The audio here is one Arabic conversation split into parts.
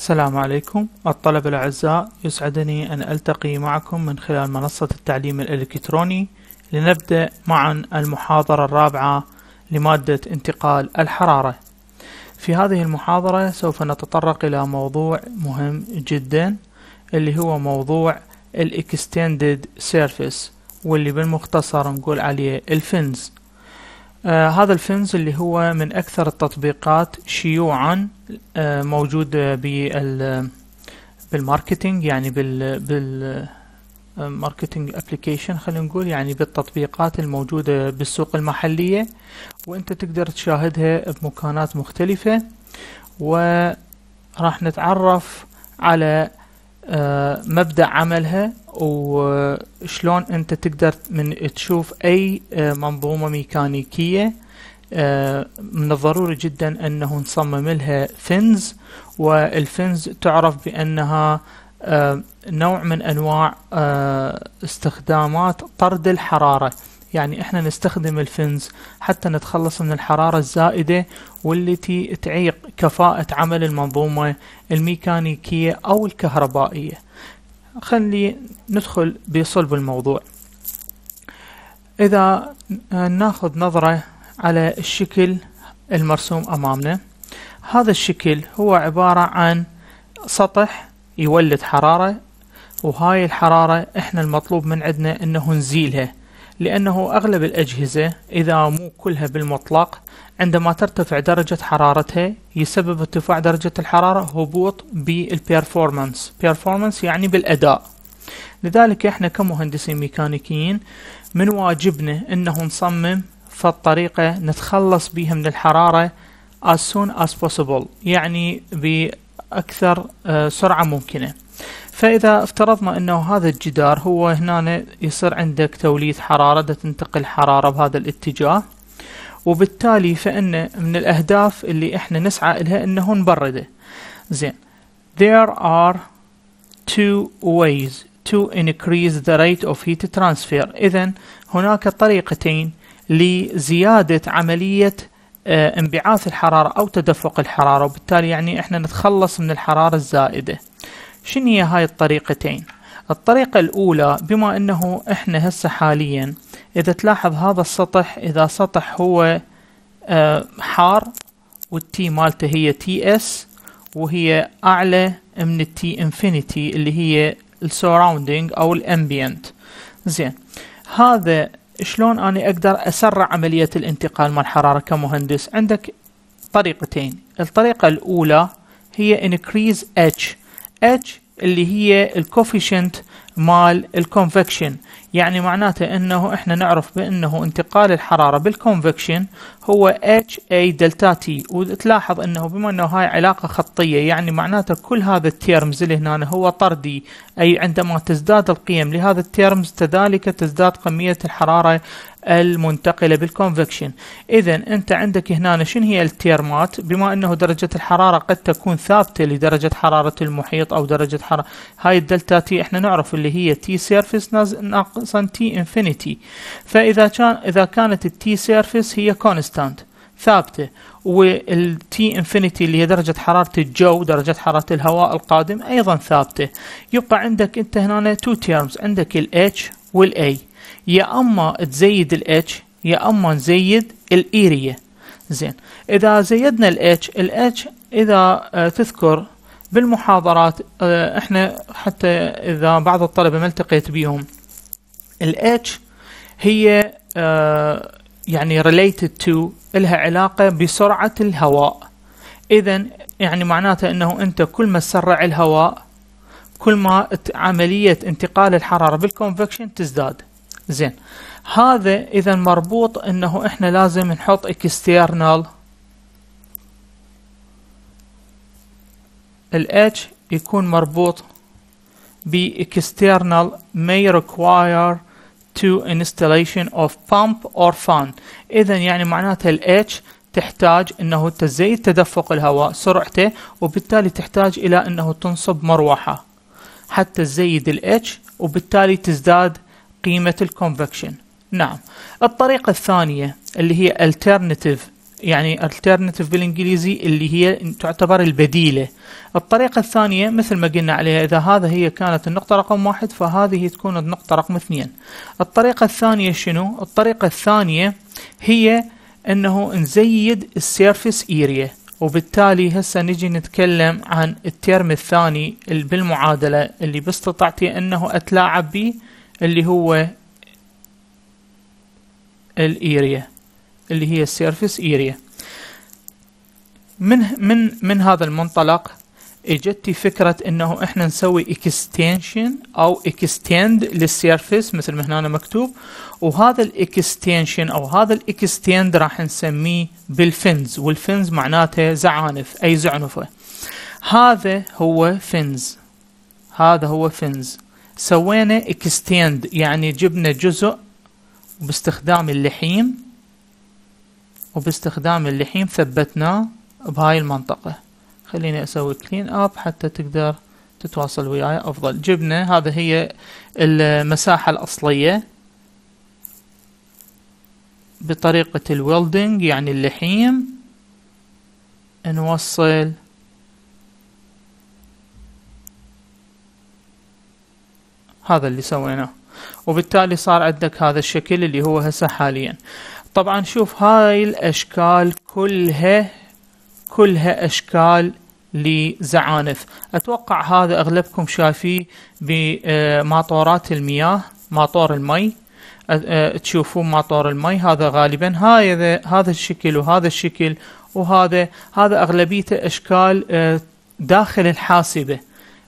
السلام عليكم الطلبة الأعزاء يسعدني أن ألتقي معكم من خلال منصة التعليم الإلكتروني لنبدأ معا المحاضرة الرابعة لمادة انتقال الحرارة في هذه المحاضرة سوف نتطرق إلى موضوع مهم جدا اللي هو موضوع الاكستندد سيرفيس واللي بالمختصر نقول عليه الفنز آه هذا الفنز اللي هو من أكثر التطبيقات شيوعا آه موجود بال بالماركتينج يعني بال بال ماركتينج آه، ابلكيشن خلينا نقول يعني بالتطبيقات الموجودة بالسوق المحلية وانت تقدر تشاهدها بمكانات مختلفة وراح نتعرف على آه، مبدا عملها وشلون انت تقدر من تشوف اي آه، منظومه ميكانيكيه آه، من الضروري جدا انه نصمم لها فنز والفنز تعرف بانها نوع من انواع استخدامات طرد الحراره يعني احنا نستخدم الفنز حتى نتخلص من الحرارة الزائدة والتي تعيق كفاءة عمل المنظومة الميكانيكية او الكهربائية خلي ندخل بصلب الموضوع اذا ناخذ نظرة على الشكل المرسوم امامنا هذا الشكل هو عبارة عن سطح يولد حرارة وهاي الحرارة احنا المطلوب من عندنا انه نزيلها لأنه أغلب الأجهزة إذا مو كلها بالمطلق عندما ترتفع درجة حرارتها يسبب ارتفاع درجة الحرارة هبوط بالبيرفورمانس بيرفورمانس يعني بالأداء لذلك احنا كمهندسين ميكانيكيين من واجبنا انه نصمم فالطريقة نتخلص بها من الحرارة as soon as possible يعني بأكثر آه، سرعة ممكنة فإذا افترضنا أنه هذا الجدار هو هنا يصير عندك توليد حرارة تنتقل حرارة بهذا الاتجاه وبالتالي فإن من الأهداف اللي إحنا نسعى لها أنه نبرده زين There are two ways to increase the rate of heat transfer إذا هناك طريقتين لزيادة عملية آه، انبعاث الحرارة أو تدفق الحرارة وبالتالي يعني إحنا نتخلص من الحرارة الزائدة شنو هي هاي الطريقتين الطريقة الأولى بما أنه إحنا هسه حاليا إذا تلاحظ هذا السطح إذا سطح هو آه، حار والتي مالته هي تي اس وهي أعلى من التي انفينيتي اللي هي السوراوندينج أو الأمبيانت زين هذا شلون أنا أقدر أسرع عملية الانتقال مال الحرارة كمهندس عندك طريقتين الطريقة الأولى هي increase H اتش اللي هي الكوفيشنت مال الكونفكشن يعني معناته انه احنا نعرف بانه انتقال الحرارة بالكونفكشن هو اي دلتا تي وتلاحظ انه بما انه هاي علاقة خطية يعني معناته كل هذا التيرمز اللي هنا هو طردي اي عندما تزداد القيم لهذا التيرمز تذلك تزداد كمية الحرارة المنتقلة بالكونفكشن إذا أنت عندك هنا شنو هي التيرمات بما أنه درجة الحرارة قد تكون ثابتة لدرجة حرارة المحيط أو درجة حرارة هاي الدلتا تي احنا نعرف اللي هي تي سيرفيس ناقصا تي انفينيتي فإذا كان إذا كانت التي سيرفيس هي كونستانت ثابتة والتي انفينيتي اللي هي درجة حرارة الجو درجة حرارة الهواء القادم أيضا ثابتة يبقى عندك أنت هنا تو تيرمز عندك الاتش والاي يا اما تزيد الاتش يا اما نزيد الاريا زين اذا زيدنا الاتش الاتش اذا آه، تذكر بالمحاضرات آه، احنا حتى اذا بعض الطلبه ما التقيت بيهم الاتش هي آه، يعني related to لها علاقه بسرعه الهواء اذا يعني معناته انه انت كل ما تسرع الهواء كل ما عمليه انتقال الحراره بالكونفكشن تزداد زين هذا اذا مربوط انه احنا لازم نحط external ال H يكون مربوط ب external may require to installation of pump or fan اذا يعني معناته ال H تحتاج انه تزيد تدفق الهواء سرعته وبالتالي تحتاج الى انه تنصب مروحه حتى تزيد ال H وبالتالي تزداد قيمة الكونفكشن نعم الطريقة الثانية اللي هي alternative يعني alternative بالانجليزي اللي هي تعتبر البديلة الطريقة الثانية مثل ما قلنا عليها إذا هذا هي كانت النقطة رقم واحد فهذه تكون النقطة رقم اثنين الطريقة الثانية شنو؟ الطريقة الثانية هي أنه نزيد السيرفس إيريا وبالتالي هسه نجي نتكلم عن الترم الثاني بالمعادلة اللي باستطاعتي أنه أتلاعب به اللي هو الاريا اللي هي السيرفيس اريا من من من هذا المنطلق اجتي فكرة انه احنا نسوي اكستنشن او اكستند للسيرفيس مثل ما هنا مكتوب وهذا الاكستنشن او هذا الاكستند راح نسميه بالفنز والفنز معناته زعانف اي زعنفة هذا هو فنز هذا هو فنز سوينا اكستند يعني جبنا جزء وباستخدام اللحيم وباستخدام اللحيم ثبتناه بهاي المنطقة خليني اسوي كلين اب حتى تقدر تتواصل وياي افضل جبنا هذا هي المساحة الاصلية بطريقة الويلدنج يعني اللحيم نوصل هذا اللي سويناه وبالتالي صار عندك هذا الشكل اللي هو هسه حاليا طبعا شوف هاي الاشكال كلها كلها اشكال لزعانف اتوقع هذا اغلبكم شايفيه بماطورات المياه ماطور المي أه، تشوفون ماطور المي هذا غالبا هاي هذا الشكل وهذا الشكل وهذا هذا اغلبيته اشكال أه، داخل الحاسبه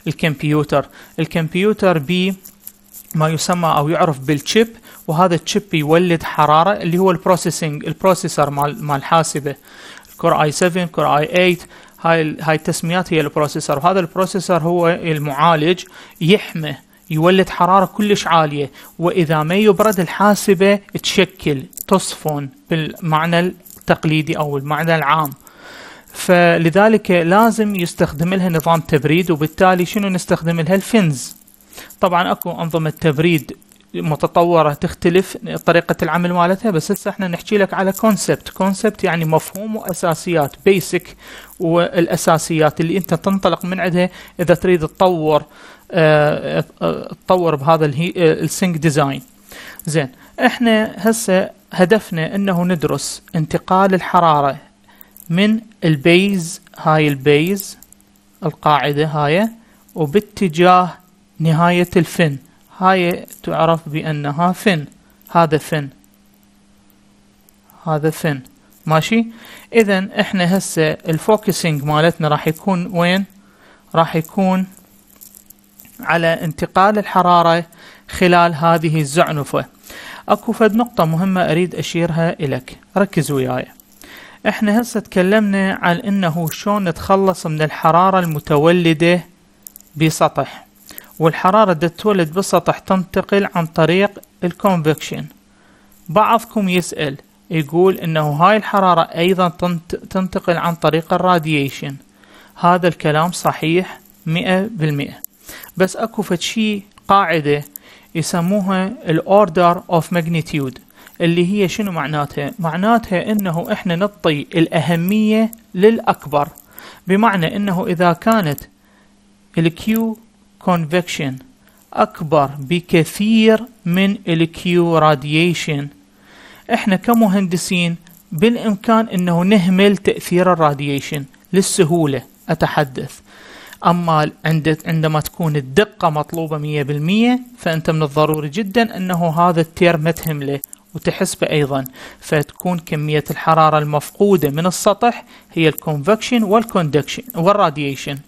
الكمبيوتر الكمبيوتر بي ما يسمى او يعرف بالتشيب وهذا التشيب يولد حراره اللي هو البروسيسنج البروسيسور مال مال الحاسبه كور اي 7 كور اي 8 هاي هاي التسميات هي البروسيسور وهذا البروسيسور هو المعالج يحمى يولد حراره كلش عاليه واذا ما يبرد الحاسبه تشكل تصفن بالمعنى التقليدي او المعنى العام فلذلك لازم يستخدم لها نظام تبريد وبالتالي شنو نستخدم لها الفنز طبعا اكو انظمه تبريد متطورة تختلف طريقة العمل مالتها بس هسه احنا نحكي لك على كونسبت كونسبت يعني مفهوم واساسيات بيسك والاساسيات اللي انت تنطلق من عندها اذا تريد تطور آه، آه، تطور بهذا السينك ديزاين آه، زين احنا هسه هدفنا انه ندرس انتقال الحرارة من البيز هاي البيز القاعدة هاي وباتجاه نهاية الفن هاي تعرف بأنها فن هذا فن هذا فن ماشي اذا احنا هسه الفوكسينج مالتنا راح يكون وين راح يكون على انتقال الحرارة خلال هذه الزعنفة اكو فد نقطة مهمة اريد اشيرها الك ركز وياي احنا هسه تكلمنا عن انه شلون نتخلص من الحرارة المتولدة بسطح والحرارة اللي تتولد بالسطح تنتقل عن طريق الكونفكشن بعضكم يسأل يقول انه هاي الحرارة ايضا تنتقل عن طريق الراديشن هذا الكلام صحيح مئة بالمئة بس اكو فتشي قاعدة يسموها الاوردر اوف ماجنتيود اللي هي شنو معناتها معناتها انه احنا نعطي الاهمية للاكبر بمعنى انه اذا كانت الكيو convection أكبر بكثير من الكيو راديشن احنا كمهندسين بالإمكان أنه نهمل تأثير الراديشن للسهولة أتحدث أما عندما تكون الدقة مطلوبة 100% فأنت من الضروري جدا أنه هذا التيرم تهمله وتحسبه أيضا فتكون كمية الحرارة المفقودة من السطح هي الكونفكشن والكوندكشن والراديشن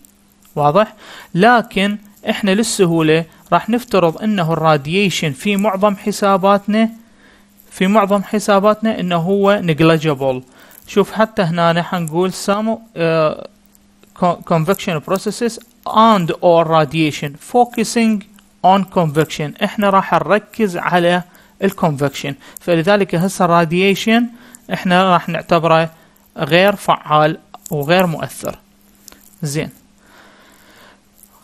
واضح؟ لكن احنا للسهولة راح نفترض انه الراديشن في معظم حساباتنا في معظم حساباتنا انه هو negligible شوف حتى هنا حنقول سامو كونفكشن بروسيسز اند اور راديشن فوكسينج اون كونفكشن احنا راح نركز على الكونفكشن فلذلك هسه الراديشن احنا راح نعتبره غير فعال وغير مؤثر زين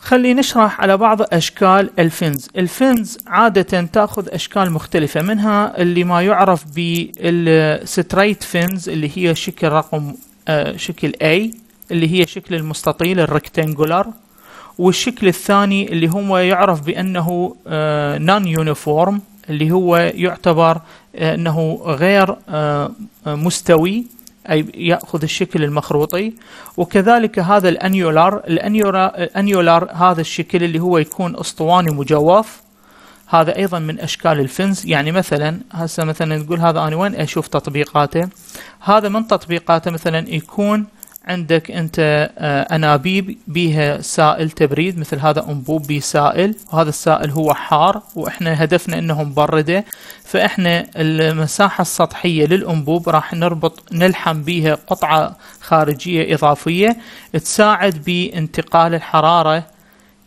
خلي نشرح على بعض أشكال الفنز الفنز عادة تأخذ أشكال مختلفة منها اللي ما يعرف بالستريت فنز اللي هي شكل رقم آه شكل A اللي هي شكل المستطيل الركتنجولار والشكل الثاني اللي هو يعرف بأنه نون آه، يونيفورم اللي هو يعتبر آه أنه غير آه، مستوي أي يأخذ الشكل المخروطي وكذلك هذا الأنيولار الأنيولار هذا الشكل اللي هو يكون أسطواني مجوف هذا أيضا من أشكال الفنز يعني مثلا هسه مثلا نقول هذا أنا وين أشوف تطبيقاته هذا من تطبيقاته مثلا يكون عندك أنت آه، أنابيب بيها سائل تبريد مثل هذا أنبوب بيه سائل وهذا السائل هو حار وإحنا هدفنا أنه مبردة فإحنا المساحة السطحية للأنبوب راح نربط نلحم بيها قطعة خارجية إضافية تساعد بانتقال الحرارة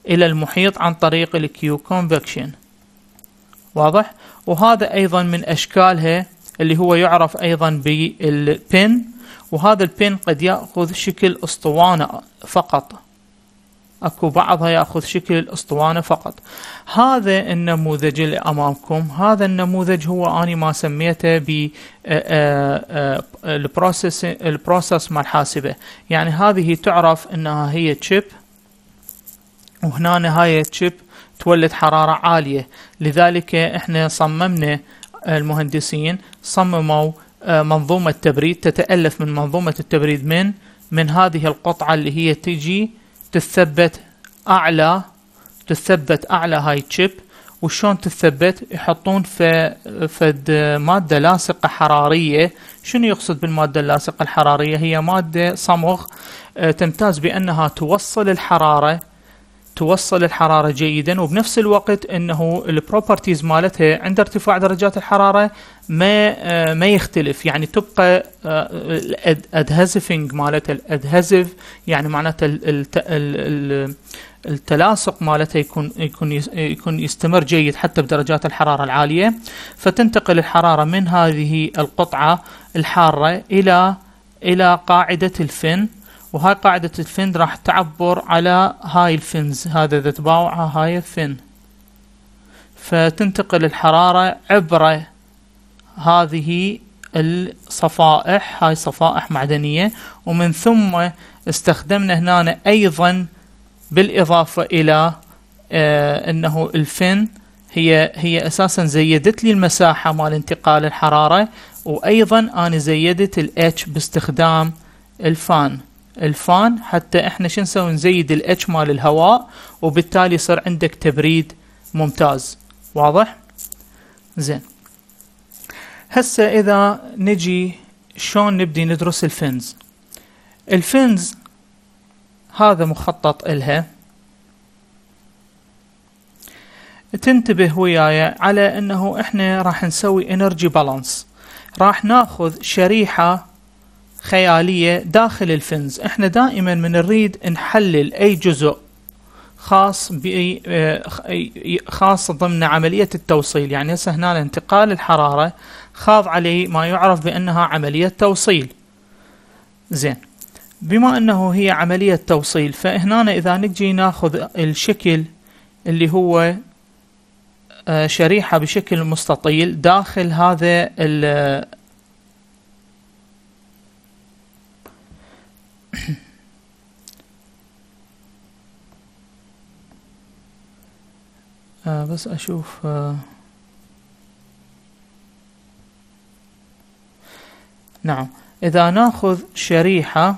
إلى المحيط عن طريق الكيو كونفكشن واضح وهذا أيضا من أشكالها اللي هو يعرف أيضا بالبن وهذا البين قد يأخذ شكل اسطوانة فقط اكو بعضها يأخذ شكل الاسطوانة فقط هذا النموذج اللي امامكم هذا النموذج هو اني ما سميته ب آه، آه، آه، البروسيس مال حاسبة يعني هذه تعرف انها هي تشيب وهنا هاي تشيب تولد حرارة عالية لذلك احنا صممنا المهندسين صمموا آه، منظومة تبريد تتألف من منظومة التبريد من من هذه القطعة اللي هي تجي تثبت أعلى تثبت أعلى هاي تشيب وشون تثبت يحطون فد مادة لاصقة حرارية شنو يقصد بالمادة اللاصقة الحرارية هي مادة صمغ آه، تمتاز بأنها توصل الحرارة توصل الحراره جيدا وبنفس الوقت انه البروبرتيز مالتها عند ارتفاع درجات الحراره ما آه، ما يختلف يعني تبقى آه، الادهزفنج مالتها الادهزف يعني معناتها التلاصق مالتها يكون يكون يكون يستمر جيد حتى بدرجات الحراره العاليه فتنتقل الحراره من هذه القطعه الحاره الى الى قاعده الفن وهاي قاعدة الفن راح تعبر على هاي الفنز هذا إذا تباوعها هاي الفن فتنتقل الحرارة عبر هذه الصفائح هاي صفائح معدنية ومن ثم استخدمنا هنا أيضا بالإضافة إلى آه أنه الفن هي هي أساسا زيدت لي المساحة مال انتقال الحرارة وأيضا أنا زيدت الاتش باستخدام الفان الفان حتى احنا شو نسوي نزيد الاتش مال الهواء وبالتالي يصير عندك تبريد ممتاز واضح زين هسه اذا نجي شلون نبدي ندرس الفنز الفنز هذا مخطط الها تنتبه وياي على انه احنا راح نسوي انرجي بالانس راح ناخذ شريحه خيالية داخل الفنز احنا دائما من نريد نحلل اي جزء خاص آه، خاص ضمن عملية التوصيل يعني هسه هنا انتقال الحرارة خاض عليه ما يعرف بأنها عملية توصيل زين بما أنه هي عملية توصيل فهنا إذا نجي ناخذ الشكل اللي هو آه، شريحة بشكل مستطيل داخل هذا آه بس أشوف آه نعم إذا ناخذ شريحة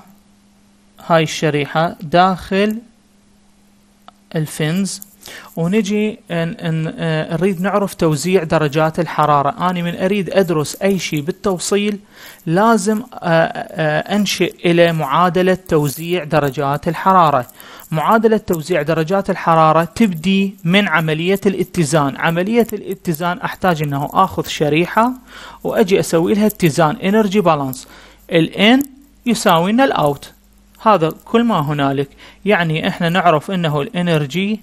هاي الشريحة داخل الفنز ونجي ان ان آه، نريد نعرف توزيع درجات الحرارة أنا من أريد أدرس أي شيء بالتوصيل لازم آه، آه، أنشئ إلى معادلة توزيع درجات الحرارة معادلة توزيع درجات الحرارة تبدي من عملية الاتزان عملية الاتزان أحتاج أنه أخذ شريحة وأجي أسوي لها اتزان انرجي بالانس الان يساوي الاوت هذا كل ما هنالك يعني احنا نعرف انه الانرجي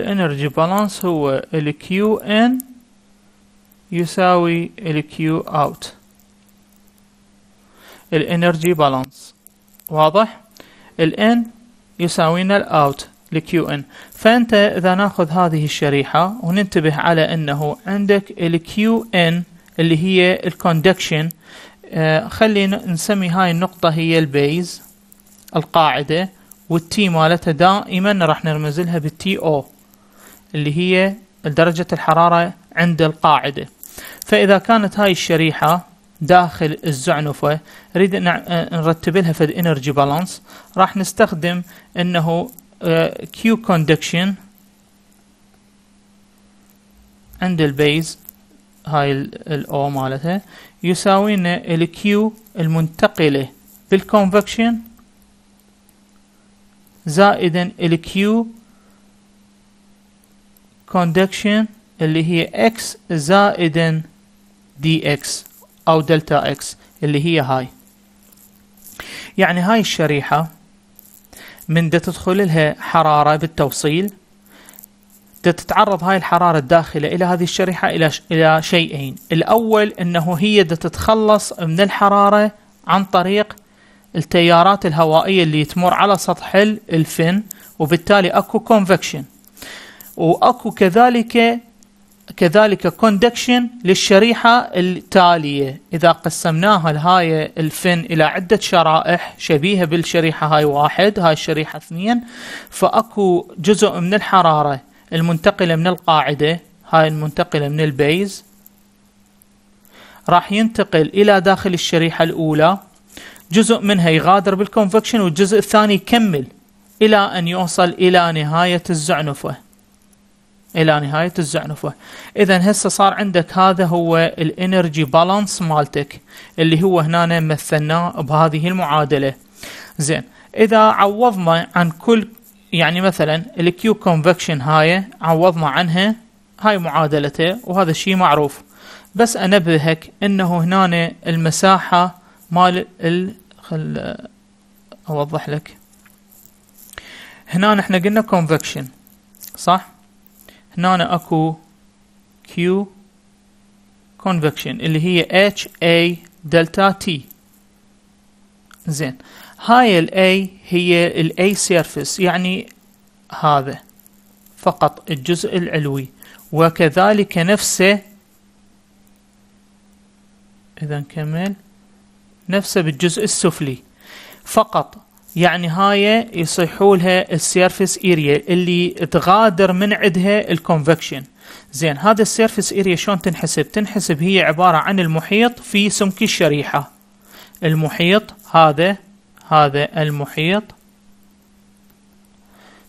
الانرجي بالانس هو الكيو ان يساوي الكيو اوت الانرجي بالانس واضح الان يساوينا الاوت الكيو ان فانت اذا ناخذ هذه الشريحه وننتبه على انه عندك الكيو ان اللي هي الكوندكشن آه خلينا نسمي هاي النقطه هي البيز القاعده والتي مالتها دائما راح نرمز لها بالتي او اللي هي درجة الحرارة عند القاعدة فإذا كانت هاي الشريحة داخل الزعنفة نريد أه، نرتب لها في الانرجي بالانس راح نستخدم انه كيو أه، كوندكشن عند البيز هاي الاو مالتها يساوي لنا الكيو المنتقلة بالكونفكشن زائدا الكيو كوندكشن اللي هي x دي dx أو دلتا x اللي هي هاي يعني هاي الشريحة من دا تدخل لها حرارة بالتوصيل دا تتعرض هاي الحرارة الداخلة إلى هذه الشريحة إلى إلى شيئين الأول أنه هي دا تتخلص من الحرارة عن طريق التيارات الهوائية اللي تمر على سطح الفن وبالتالي أكو كونفكشن واكو كذلك كذلك كوندكشن للشريحة التالية إذا قسمناها الهاي الفن إلى عدة شرائح شبيهة بالشريحة هاي واحد هاي الشريحة اثنين فأكو جزء من الحرارة المنتقلة من القاعدة هاي المنتقلة من البيز راح ينتقل إلى داخل الشريحة الأولى جزء منها يغادر بالكونفكشن والجزء الثاني يكمل إلى أن يوصل إلى نهاية الزعنفة الى نهايه الزعنفه اذا هسه صار عندك هذا هو الانرجي بالانس مالتك اللي هو هنا مثلناه بهذه المعادله زين اذا عوضنا عن كل يعني مثلا الكيو كونفكشن هاي عوضنا عنها هاي معادلته وهذا الشيء معروف بس انبهك انه هنا المساحه مال ال خل اوضح لك هنا احنا قلنا كونفكشن صح اكو كيو كونفكشن اللي هي A دلتا T زين هاي ال A هي ال A surface يعني هذا فقط الجزء العلوي وكذلك نفسه إذا نكمل نفسه بالجزء السفلي فقط يعني هاي يصيحوا لها السيرفس اريا اللي تغادر من عندها الكونفكشن زين هذا السيرفس اريا شلون تنحسب تنحسب هي عبارة عن المحيط في سمك الشريحة المحيط هذا هذا المحيط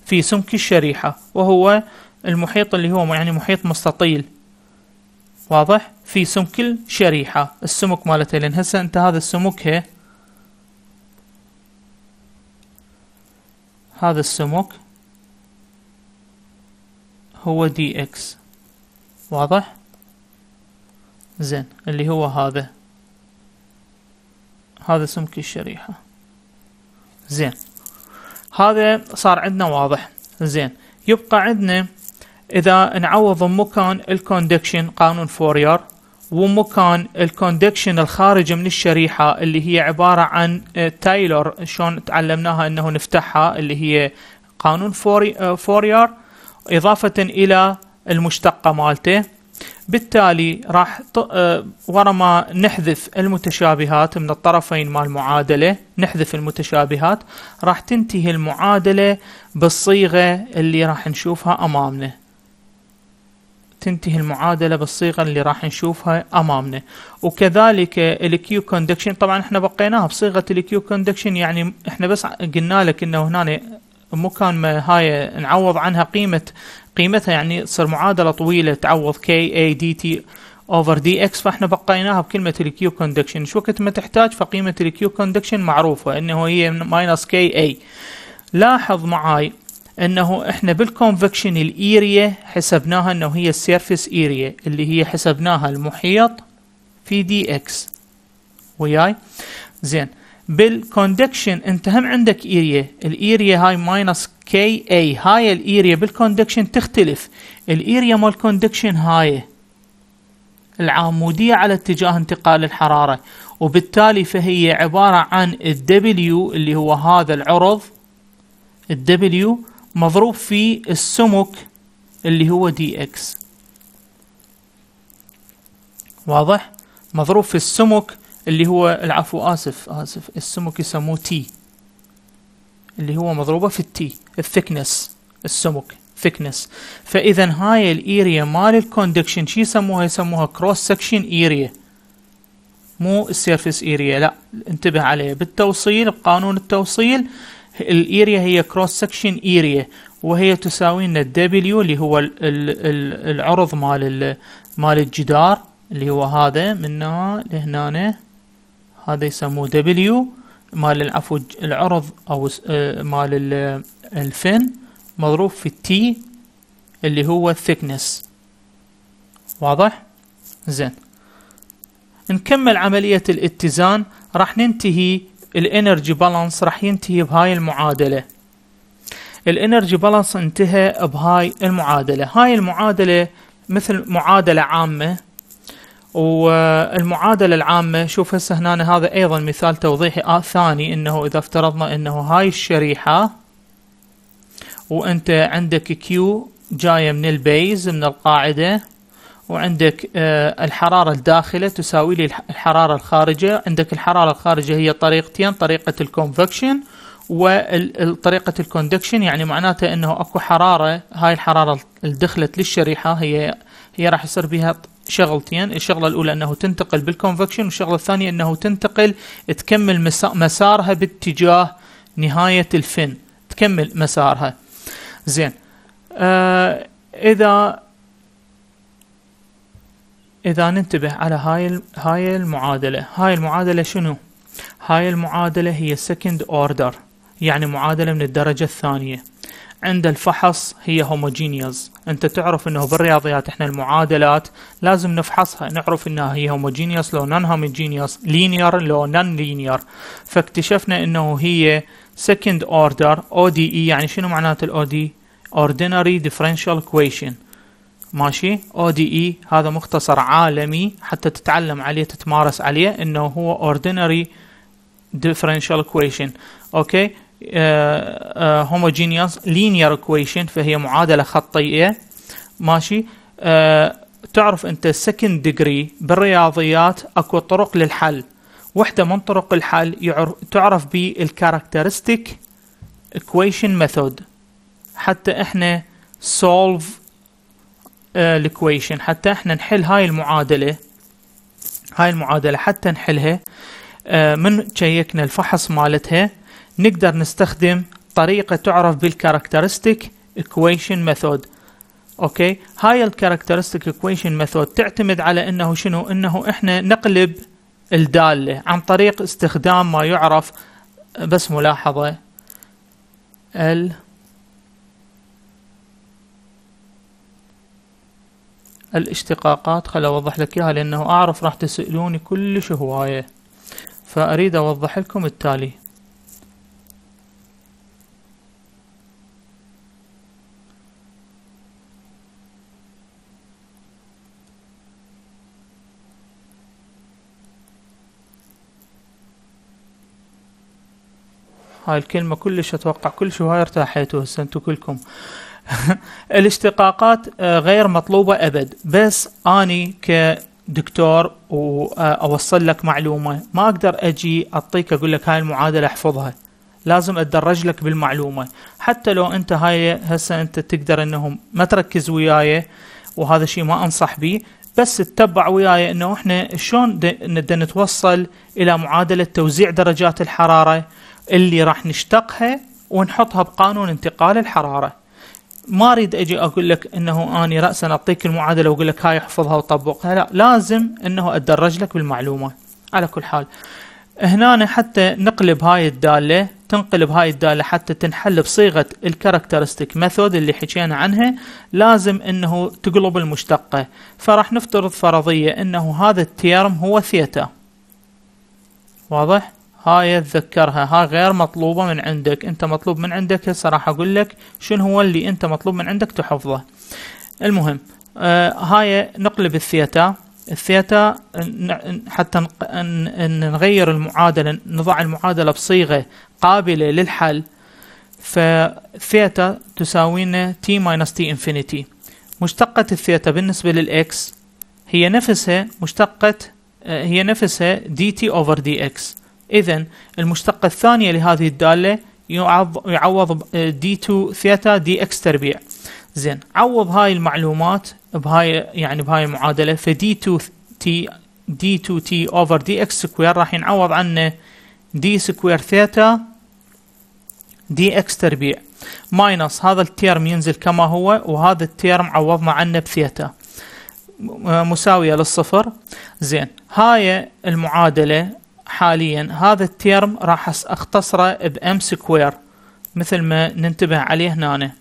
في سمك الشريحة وهو المحيط اللي هو يعني محيط مستطيل واضح في سمك الشريحة السمك مالته لان هسه انت هذا السمك هي هذا السمك هو دي اكس واضح زين اللي هو هذا هذا سمك الشريحة زين هذا صار عندنا واضح زين يبقى عندنا إذا نعوض مكان الكوندكشن قانون فوريار ومكان الكوندكشن الخارجة من الشريحة اللي هي عبارة عن تايلور آه، شلون تعلمناها انه نفتحها اللي هي قانون فوري فوريار آه، اضافة الى المشتقة مالته بالتالي راح آه، ورا ما نحذف المتشابهات من الطرفين مال المعادلة نحذف المتشابهات راح تنتهي المعادلة بالصيغة اللي راح نشوفها امامنا تنتهي المعادلة بالصيغة اللي راح نشوفها أمامنا وكذلك الكيو كوندكشن طبعا احنا بقيناها بصيغة الكيو كوندكشن يعني احنا بس قلنا لك انه هنا مكان ما هاي نعوض عنها قيمة قيمتها يعني تصير معادلة طويلة تعوض كي اي دي تي اوفر دي اكس فاحنا بقيناها بكلمه الكيو كوندكشن شو وقت ما تحتاج فقيمه الكيو كوندكشن معروفه انه هي ماينس كي اي لاحظ معاي انه احنا بالكونفكشن الاريا حسبناها انه هي السيرفيس اريا اللي هي حسبناها المحيط في دي اكس وياي زين بالكوندكشن انت هم عندك اريا الاريا هاي ماينس كي اي هاي الاريا بالكوندكشن تختلف الاريا مال كوندكشن هاي العامودية على اتجاه انتقال الحرارة وبالتالي فهي عبارة عن الدبليو اللي هو هذا العرض الدبليو مضروب في السمك اللي هو دي اكس واضح مضروب في السمك اللي هو العفو اسف اسف السمك يسموه تي اللي هو مضروبه في التي الثكنس السمك ثكنس فاذا هاي الاريا مال الكوندكشن شي يسموها يسموها كروس سكشن اريا مو السيرفيس اريا لا انتبه عليه بالتوصيل بقانون التوصيل الاريا هي كروس سكشن اريا وهي تساوي لنا الدبليو اللي هو الـ الـ الـ العرض مال مال الجدار اللي هو هذا من هنا لهنا هذا يسموه دبليو مال العفو العرض او آه، مال الفن مضروب في التي اللي هو الثيكنس واضح زين نكمل عملية الاتزان راح ننتهي الانرجي بالانس راح ينتهي بهاي المعادلة الانرجي بالانس انتهى بهاي المعادلة هاي المعادلة مثل معادلة عامة والمعادلة العامة شوف هسه هنا هذا ايضا مثال توضيحي آه، ثاني انه اذا افترضنا انه هاي الشريحة وانت عندك كيو جاية من البيز من القاعدة وعندك آه، الحرارة الداخلة تساوي لي الحرارة الخارجة عندك الحرارة الخارجة هي طريقتين طريقة الكونفكشن وطريقة الكوندكشن يعني معناته انه اكو حرارة هاي الحرارة اللي دخلت للشريحة هي هي راح يصير بها شغلتين الشغلة الاولى انه تنتقل بالكونفكشن والشغلة الثانية انه تنتقل تكمل مسارها باتجاه نهاية الفن تكمل مسارها زين آه اذا إذا ننتبه على هاي هاي المعادلة هاي المعادلة شنو؟ هاي المعادلة هي سكند اوردر يعني معادلة من الدرجة الثانية عند الفحص هي homogeneous انت تعرف انه بالرياضيات احنا المعادلات لازم نفحصها نعرف انها هي هوموجينيوس لو non هوموجينيوس لينير لو non لينير فاكتشفنا انه هي سكند اوردر او دي اي يعني شنو معناته الاو دي اوردينري ديفرنشال equation ماشي او دي اي هذا مختصر عالمي حتى تتعلم عليه تتمارس عليه انه هو ordinary differential equation اوكي هوموجينيوس لينير كويشن فهي معادله خطيه ماشي uh, تعرف انت السكند ديجري بالرياضيات اكو طرق للحل وحده من طرق الحل يعرف تعرف بالكاركترستيك equation method حتى احنا solve الكويشن حتى احنا نحل هاي المعادلة هاي المعادلة حتى نحلها آه، من شيكنا الفحص مالتها نقدر نستخدم طريقة تعرف بالكاركترستيك equation method اوكي هاي الكاركترستيك equation method تعتمد على انه شنو انه احنا نقلب الدالة عن طريق استخدام ما يعرف بس ملاحظة ال الاشتقاقات خل اوضح لك اياها لانه اعرف راح تسالوني كلش هوايه فاريد اوضح لكم التالي هاي الكلمة كلش اتوقع كلش هواي ارتاحيتوا هسه انتو كلكم الاشتقاقات آه، غير مطلوبة أبد بس أني كدكتور وأوصل لك معلومة ما أقدر أجي أعطيك أقول لك هاي المعادلة احفظها لازم اتدرج لك بالمعلومة حتى لو انت هاي هسه انت تقدر انهم ما تركز وياي وهذا شيء ما انصح به بس تتبع وياي انه احنا شلون نبدأ نتوصل الى معادلة توزيع درجات الحرارة اللي راح نشتقها ونحطها بقانون انتقال الحرارة ما اريد اجي اقول لك انه اني راسا اعطيك المعادله واقول لك هاي احفظها وطبقها لا لازم انه اتدرج لك بالمعلومه على كل حال هنا حتى نقلب هاي الداله تنقلب هاي الداله حتى تنحل بصيغه الكاركترستيك ميثود اللي حكينا عنها لازم انه تقلب المشتقه فراح نفترض فرضيه انه هذا التيرم هو ثيتا واضح هاي اتذكرها هاي غير مطلوبة من عندك انت مطلوب من عندك هسه راح اقول لك شنو هو اللي انت مطلوب من عندك تحفظه المهم آه هاي نقلب الثيتا الثيتا حتى نغير المعادلة نضع المعادلة بصيغة قابلة للحل فثيتا تساوينا تي ماينس تي انفينيتي مشتقة الثيتا بالنسبة للإكس هي نفسها مشتقة آه، هي نفسها دي تي اوفر دي اكس إذا المشتقة الثانية لهذه الدالة يعوض دي 2 آه، ثيتا دي اكس تربيع زين عوض هاي المعلومات بهاي يعني بهاي المعادله فدي 2 تي دي 2 تي اوفر دي اكس سكوير راح ينعوض عنه دي سكوير ثيتا دي اكس تربيع ماينص هذا التيرم ينزل كما هو وهذا التيرم عوضنا عنه بثيتا مساويه للصفر زين هاي المعادله حاليا هذا التيرم راح اختصره بام سكوير مثل ما ننتبه عليه هنا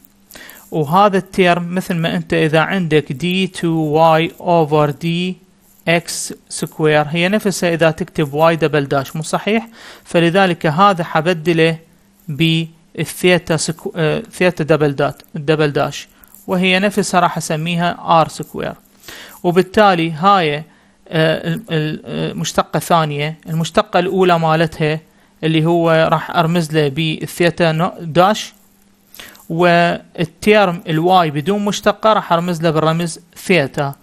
وهذا التيرم مثل ما انت اذا عندك دي 2 واي اوفر دي اكس سكوير هي نفسها اذا تكتب واي دبل داش مو صحيح فلذلك هذا حبدله الثيتا سكو... ثيتا دبل دات دبل داش وهي نفسها راح اسميها ار سكوير وبالتالي هاي المشتقة الثانية المشتقة الأولى مالتها اللي هو راح أرمز له بالثيتا داش والتيرم الواي بدون مشتقة راح أرمز له بالرمز ثيتا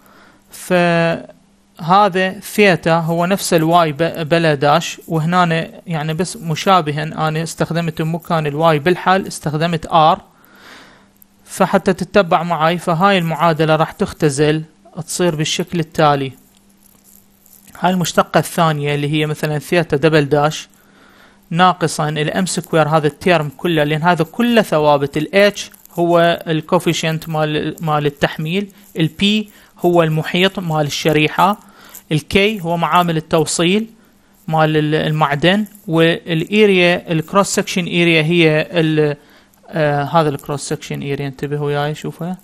فهذا ثيتا هو نفس الواي بلا داش وهنا يعني بس مشابها أنا استخدمت مكان الواي بالحال استخدمت ار فحتى تتبع معي فهاي المعادلة راح تختزل تصير بالشكل التالي هاي المشتقة الثانية اللي هي مثلا ثيتا دبل داش ناقصا الام سكوير هذا التيرم كله لان هذا كله ثوابت الاتش هو الكوفيشنت مال مال التحميل البي هو المحيط مال الشريحة الكي هو معامل التوصيل مال المعدن والاريا الكروس سكشن اريا هي ال آه هذا الكروس سكشن اريا انتبه وياي شوفه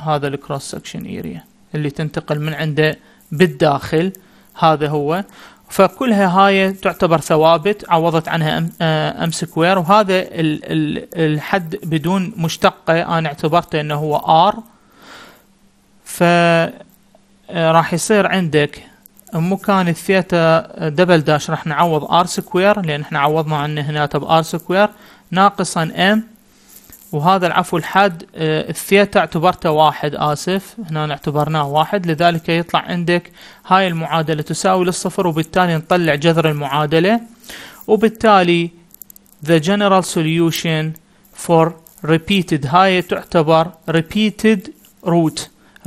هذا الكروس سكشن اريا اللي تنتقل من عنده بالداخل هذا هو فكلها هاي تعتبر ثوابت عوضت عنها ام آه، سكوير وهذا الحد بدون مشتقه انا اعتبرته انه هو ار ف آه، راح يصير عندك مكان الثيتا دبل داش راح نعوض ار سكوير لان احنا عوضنا عنه هنا بار سكوير ناقصا ام وهذا العفو الحاد آه، الثيتا اعتبرته واحد اسف هنا اعتبرناه واحد لذلك يطلع عندك هاي المعادله تساوي للصفر وبالتالي نطلع جذر المعادله وبالتالي the general solution for repeated هاي تعتبر repeated root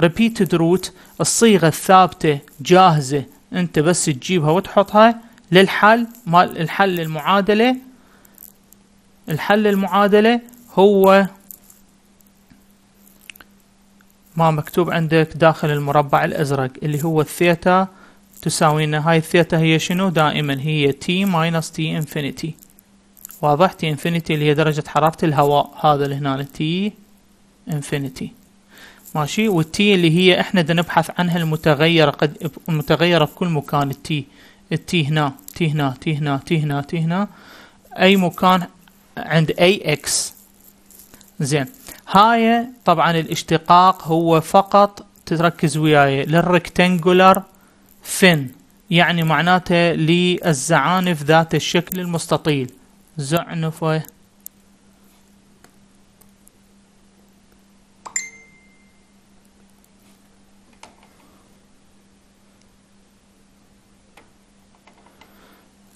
repeated root الصيغه الثابته جاهزه انت بس تجيبها وتحطها للحل مال الحل المعادله الحل المعادله هو ما مكتوب عندك داخل المربع الأزرق اللي هو الثيتا تساوينا هاي الثيتا هي شنو دائما هي تي ماينس تي انفينيتي واضح تي انفينيتي اللي هي درجة حرارة الهواء هذا اللي هنا تي انفينيتي ماشي والتي اللي هي احنا دا نبحث عنها المتغيرة قد في بكل مكان التي التي هنا تي هنا تي هنا تي هنا تي هنا اي مكان عند اي اكس زين هاي طبعا الاشتقاق هو فقط تركز وياي للركتنجولار فين يعني معناته للزعانف ذات الشكل المستطيل زعنفه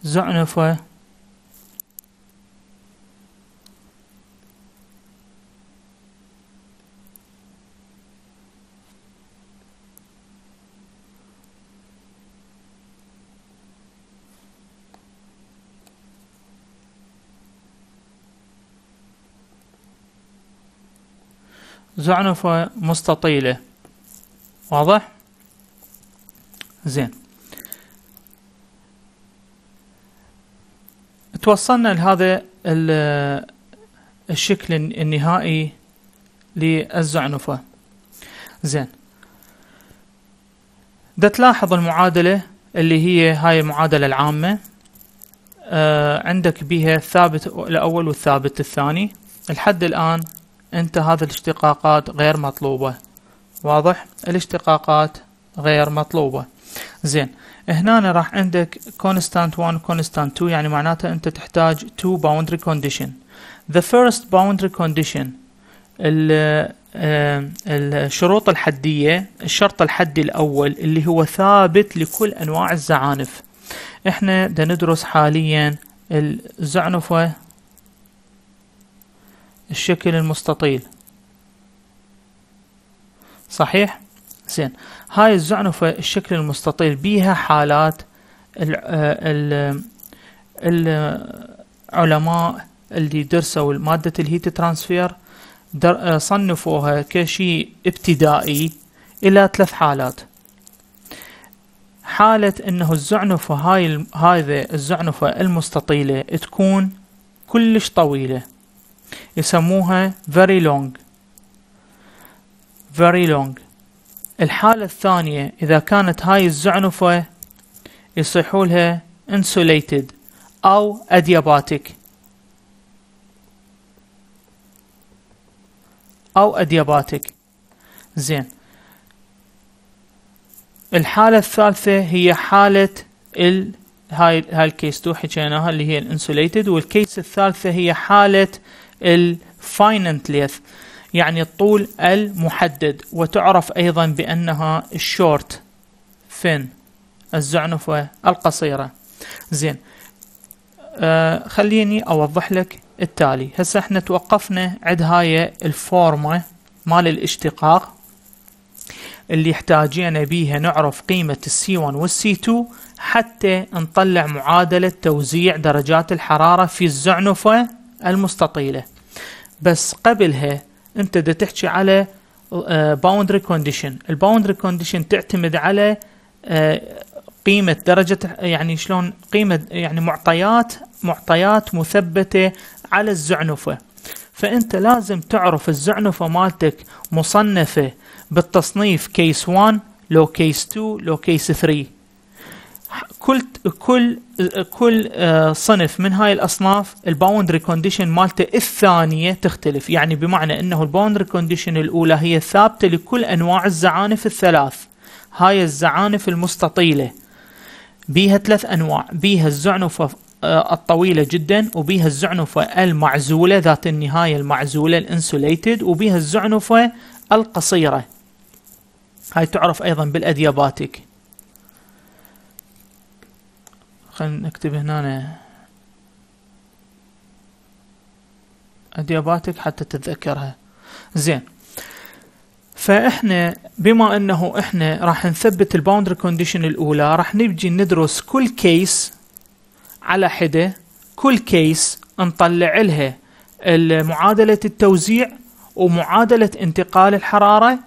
زعنفه زعنفة مستطيلة واضح؟ زين توصلنا لهذا الشكل النهائي للزعنفة زين ده تلاحظ المعادلة اللي هي هاي المعادلة العامة آه عندك بها الثابت الأول والثابت الثاني لحد الآن أنت هذه الاشتقاقات غير مطلوبة واضح الاشتقاقات غير مطلوبة زين هنا راح عندك constant 1 constant 2 يعني معناته أنت تحتاج 2 boundary condition the first boundary condition آه، الشروط الحدية الشرط الحدي الأول اللي هو ثابت لكل أنواع الزعانف احنا دا ندرس حاليا الزعنفة الشكل المستطيل صحيح زين هاي الزعنفة الشكل المستطيل بيها حالات العلماء آه، اللي درسوا مادة الهيت ترانسفير آه، صنفوها كشيء ابتدائي إلى ثلاث حالات حالة انه الزعنفة هاي هذا الزعنفة المستطيلة تكون كلش طويلة يسموها very long very long الحالة الثانية إذا كانت هاي الزعنفة يصيحولها insulated أو adiabatic أو adiabatic زين الحالة الثالثة هي حالة ال هاي هاي الكيس تو حكيناها اللي هي الانسوليتد والكيس الثالثة هي حالة الفاينانت ليث يعني الطول المحدد وتعرف أيضا بأنها الشورت فين الزعنفة القصيرة زين آه خليني أوضح لك التالي هسه احنا توقفنا عند هاي الفورمة مال الاشتقاق اللي احتاجينا بيها نعرف قيمة السي 1 والc 2 حتى نطلع معادلة توزيع درجات الحرارة في الزعنفة المستطيلة بس قبلها انت دا تحكي على باوندري كونديشن الباوندري كونديشن تعتمد على آه، قيمة درجة يعني شلون قيمة يعني معطيات معطيات مثبتة على الزعنفة فأنت لازم تعرف الزعنفة مالتك مصنفة بالتصنيف كيس 1 لو كيس 2 لو كيس 3 كل كل كل آه، صنف من هاي الاصناف الباوندري كونديشن مالته الثانيه تختلف يعني بمعنى انه الباوندري كونديشن الاولى هي ثابته لكل انواع الزعانف الثلاث هاي الزعانف المستطيله بيها ثلاث انواع بيها الزعنفه آه، الطويله جدا وبيها الزعنفه المعزوله ذات النهايه المعزوله الانسوليتد وبيها الزعنفه القصيره هاي تعرف ايضا بالادياباتيك خلينا نكتب هنا ادياباتك حتى تتذكرها زين فاحنا بما انه احنا راح نثبت الباوندري كونديشن الاولى راح نبجي ندرس كل كيس على حده كل كيس نطلع لها معادلة التوزيع ومعادلة انتقال الحرارة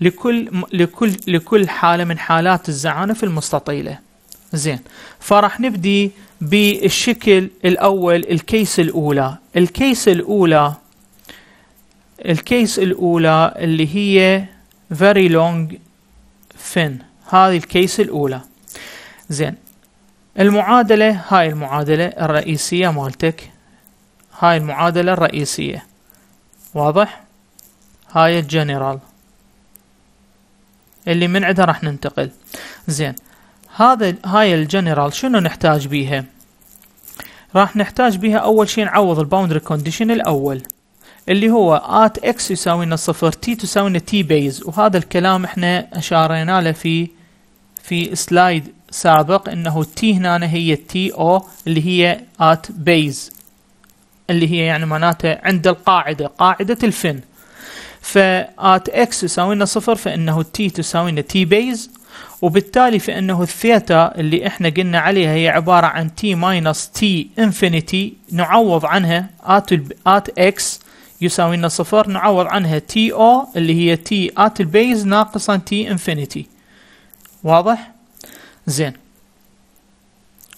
لكل لكل لكل حالة من حالات الزعانف المستطيلة زين فراح نبدي بالشكل الأول الكيس الأولى الكيس الأولى الكيس الأولى اللي هي very long fin هذه الكيس الأولى زين المعادلة هاي المعادلة الرئيسية مالتك هاي المعادلة الرئيسية واضح هاي الجنرال اللي من عندها راح ننتقل زين هذا هاي الجنرال شنو نحتاج بيها راح نحتاج بيها اول شيء نعوض الباوندري كونديشن الاول اللي هو ات اكس يساوي لنا صفر تي تساوي لنا تي بيز وهذا الكلام احنا اشارينا له في في سلايد سابق انه تي هنا هي تي او اللي هي ات بيز اللي هي يعني معناته عند القاعده قاعده الفن فات اكس يساوي لنا صفر فانه تي تساوي لنا تي بيز وبالتالي فانه الثيتا اللي احنا قلنا عليها هي عباره عن تي ماينس تي انفينيتي نعوض عنها ات ات اكس يساوي لنا صفر نعوض عنها تي او اللي هي تي ات البيز ناقصا تي انفينيتي واضح زين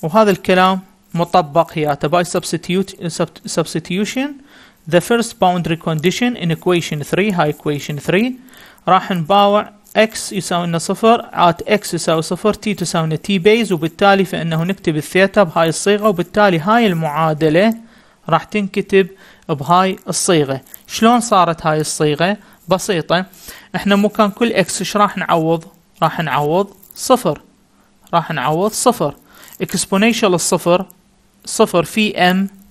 وهذا الكلام مطبق هي by substitution the first boundary condition in equation 3 هاي equation 3 راح نباوع x يساوي صفر at x يساوي صفر t تساوي لنا t بيز وبالتالي فانه نكتب الثيتا بهاي الصيغة وبالتالي هاي المعادلة راح تنكتب بهاي الصيغة شلون صارت هاي الصيغة بسيطة احنا مكان كل x ايش راح نعوض راح نعوض صفر راح نعوض صفر exponential الصفر صفر في m